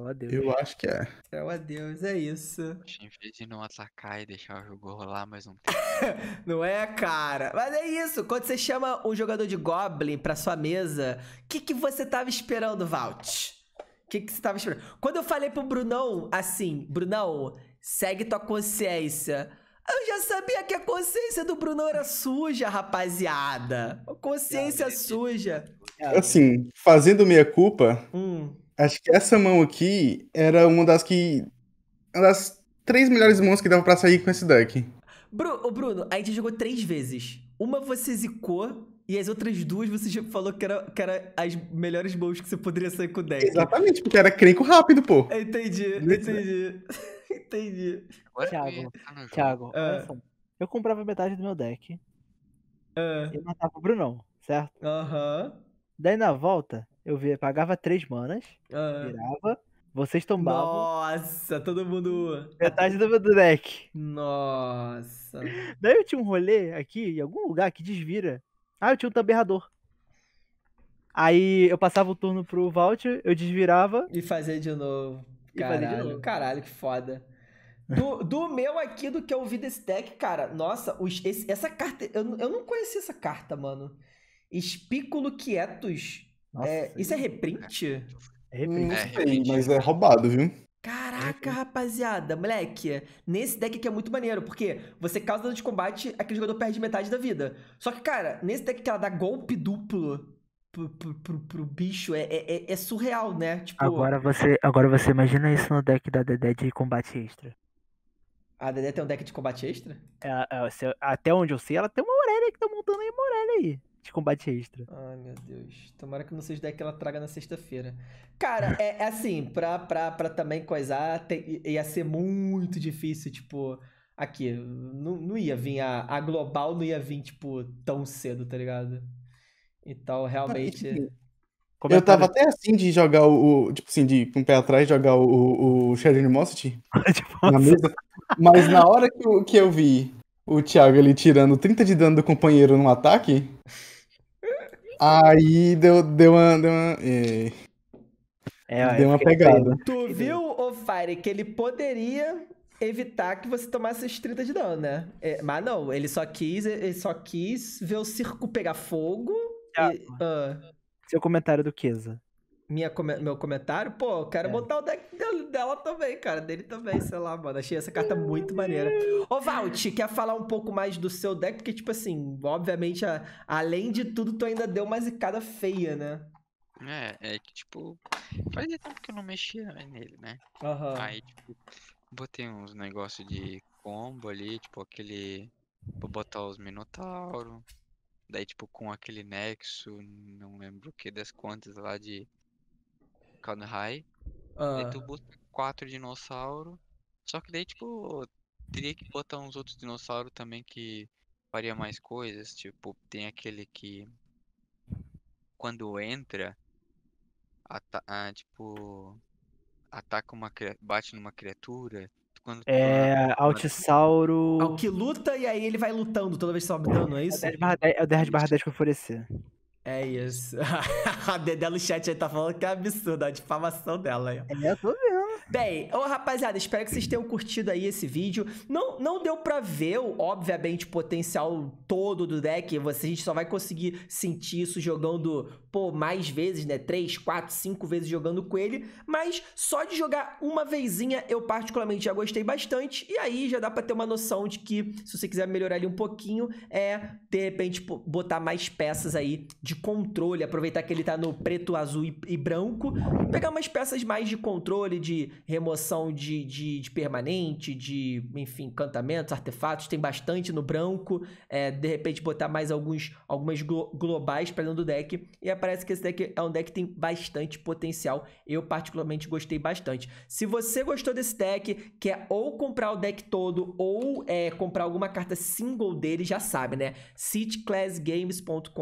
[SPEAKER 1] Céu a Deus. Eu acho que é. Céu a Deus, é isso. Em
[SPEAKER 4] vez de não atacar e deixar o jogo rolar mais um tempo. [laughs] não
[SPEAKER 1] é, cara? Mas é isso. Quando você chama um jogador de Goblin pra sua mesa, o que, que você tava esperando, Valt? O que, que você tava esperando? Quando eu falei pro Brunão, assim, Brunão, segue tua consciência. Eu já sabia que a consciência do Brunão era suja, rapaziada. Consciência é suja.
[SPEAKER 2] Assim, fazendo meia culpa, hum. Acho que essa mão aqui era uma das que. Uma das três melhores mãos que dava pra sair com esse deck.
[SPEAKER 1] Bruno, Bruno, a gente jogou três vezes. Uma você zicou, e as outras duas você já falou que era, que era as melhores
[SPEAKER 3] mãos que você poderia sair com o deck.
[SPEAKER 1] Exatamente,
[SPEAKER 2] porque era crenco rápido, pô.
[SPEAKER 3] É, entendi,
[SPEAKER 2] entendi.
[SPEAKER 3] [laughs] entendi. Thiago, tá Thiago uh. eu comprava metade do meu deck. Uh. E matava o Brunão, certo? Aham. Uh -huh. Daí na volta, eu pagava três manas, ah. virava, vocês tombavam. Nossa, todo mundo. Metade do, do deck. Nossa. Daí eu tinha um rolê aqui, em algum lugar que desvira. Ah, eu tinha um taberrador. Aí eu passava o turno pro Vault, eu desvirava. E fazia de novo. Caralho, fazia de novo.
[SPEAKER 1] caralho, que foda. Do, do, meu aqui, do que eu vi desse deck, cara, nossa, os, esse, essa carta. Eu, eu não conhecia essa carta, mano. Espículo Quietos é, isso é reprint? É, hum, reprint. Não é sei,
[SPEAKER 2] mas é roubado, viu?
[SPEAKER 1] Caraca, é rapaziada, moleque, nesse deck aqui é muito maneiro, porque você causa dano de combate, aquele jogador perde metade da vida. Só que, cara, nesse deck que ela dá golpe duplo pro, pro, pro, pro bicho, é, é, é, surreal, né? Tipo... Agora,
[SPEAKER 3] você, agora você imagina isso no deck da Dedé de combate extra.
[SPEAKER 1] A Dedé tem um deck de combate extra? É, é até onde eu sei, ela tem uma
[SPEAKER 3] Aurélia que tá montando aí uma Aurélia aí de combate extra.
[SPEAKER 1] Ai, meu Deus. Tomara que não seja daí que ela traga na sexta-feira. Cara, é, é, assim, pra, pra, pra também coisar, tem, ia ser muito difícil, tipo. Aqui, não, não ia vir a, a global, não ia vir, tipo, tão cedo, tá ligado? Então, tipo, realmente. É eu tava
[SPEAKER 2] até assim de jogar o. Tipo assim, de com um o pé atrás jogar o, o Shadow Animosity [laughs] tipo, na mesa. Mas na hora que eu, que eu vi o Thiago ele tirando 30 de dano do companheiro num ataque, Aí deu, deu uma. Deu uma, é, deu uma pegada.
[SPEAKER 3] Tu viu, o Fire,
[SPEAKER 1] que ele poderia
[SPEAKER 3] evitar que você tomasse
[SPEAKER 1] esses 30 de dano, né? É, mas não, ele só quis, ele só quis ver o circo pegar fogo. Ah, e, uh...
[SPEAKER 3] Seu comentário do Kesa
[SPEAKER 1] minha, meu comentário, pô, quero é. montar o deck dela também, cara. Dele também, sei lá, mano. Achei essa carta muito maneira. Ô, Valt, quer falar um pouco mais do seu deck? Porque, tipo assim, obviamente, a, além de tudo, tu ainda deu uma zicada feia, né?
[SPEAKER 4] É, é que, tipo, fazia tempo que eu não mexia nele, né? Uhum. Aí, tipo, botei uns negócios de combo ali, tipo, aquele. Vou botar os Minotauro. Daí, tipo, com aquele Nexo, não lembro o que das quantas lá de Kanhai. Ah. Daí tu bota quatro dinossauros. Só que daí, tipo, teria que botar uns outros dinossauros também que faria mais coisas. Tipo, tem aquele que quando entra, ata ah, tipo, ataca uma bate numa criatura. Quando é,
[SPEAKER 3] tu... É o que luta e aí ele vai lutando toda vez que sobe dano, é isso? É o 10 barra 10 com favorecer.
[SPEAKER 1] É isso. [laughs] A Dedé no chat aí tá falando que é absurdo a difamação dela. Aí. É, eu tô Bem, ô rapaziada, espero que vocês tenham curtido aí esse vídeo. Não, não deu pra ver, obviamente, o potencial todo do deck. Você, a gente só vai conseguir sentir isso jogando, pô, mais vezes, né? Três, quatro, cinco vezes jogando com ele. Mas só de jogar uma vezinha, eu particularmente já gostei bastante. E aí já dá pra ter uma noção de que, se você quiser melhorar ali um pouquinho, é, de repente, botar mais peças aí de controle. Aproveitar que ele tá no preto, azul e, e branco. Pegar umas peças mais de controle, de remoção de, de, de, permanente, de, enfim, encantamentos, artefatos, tem bastante no branco. É, de repente, botar mais alguns, algumas glo globais para dentro do deck. E parece que esse deck é um deck que tem bastante potencial. Eu, particularmente, gostei bastante. Se você gostou desse deck, quer ou comprar o deck todo ou é, comprar alguma carta single dele, já sabe, né? cityclassgames.com.br,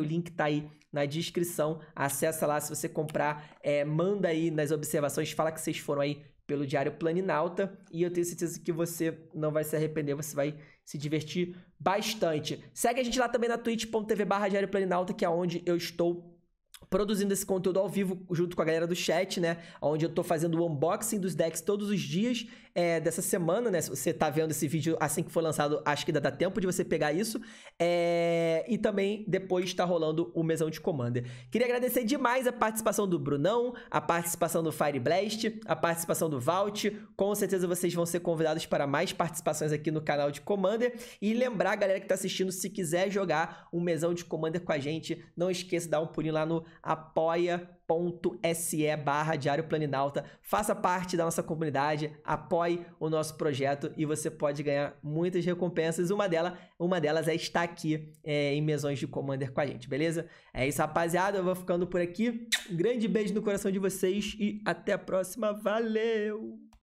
[SPEAKER 1] o link tá aí na descrição. Acessa lá se você comprar, é, manda aí nas observações, fala que vocês foram aí pelo Diário Planinalta e eu tenho certeza que você não vai se arrepender, você vai se divertir bastante. Segue a gente lá também na twitch.tv barra Diário Planinalta que é onde eu estou produzindo esse conteúdo ao vivo junto com a galera do chat, né? Onde eu tô fazendo o unboxing dos decks todos os dias é, dessa semana, né? Se você tá vendo esse vídeo assim que for lançado, acho que ainda dá tempo de você pegar isso. É, e também depois está rolando o Mesão de Commander. Queria agradecer demais a participação do Brunão, a participação do Fire Blast, a participação do Vault. Com certeza vocês vão ser convidados para mais participações aqui no canal de Commander. E lembrar a galera que tá assistindo, se quiser jogar um Mesão de Commander com a gente, não esqueça de dar um pulinho lá no apoia apoia.se barra Diário Planinalta. Faça parte da nossa comunidade, apoie o nosso projeto e você pode ganhar muitas recompensas. Uma, dela, uma delas é estar aqui é, em Mesões de Commander com a gente, beleza? É isso, rapaziada. Eu vou ficando por aqui. Um grande beijo no coração de vocês e até a próxima. Valeu!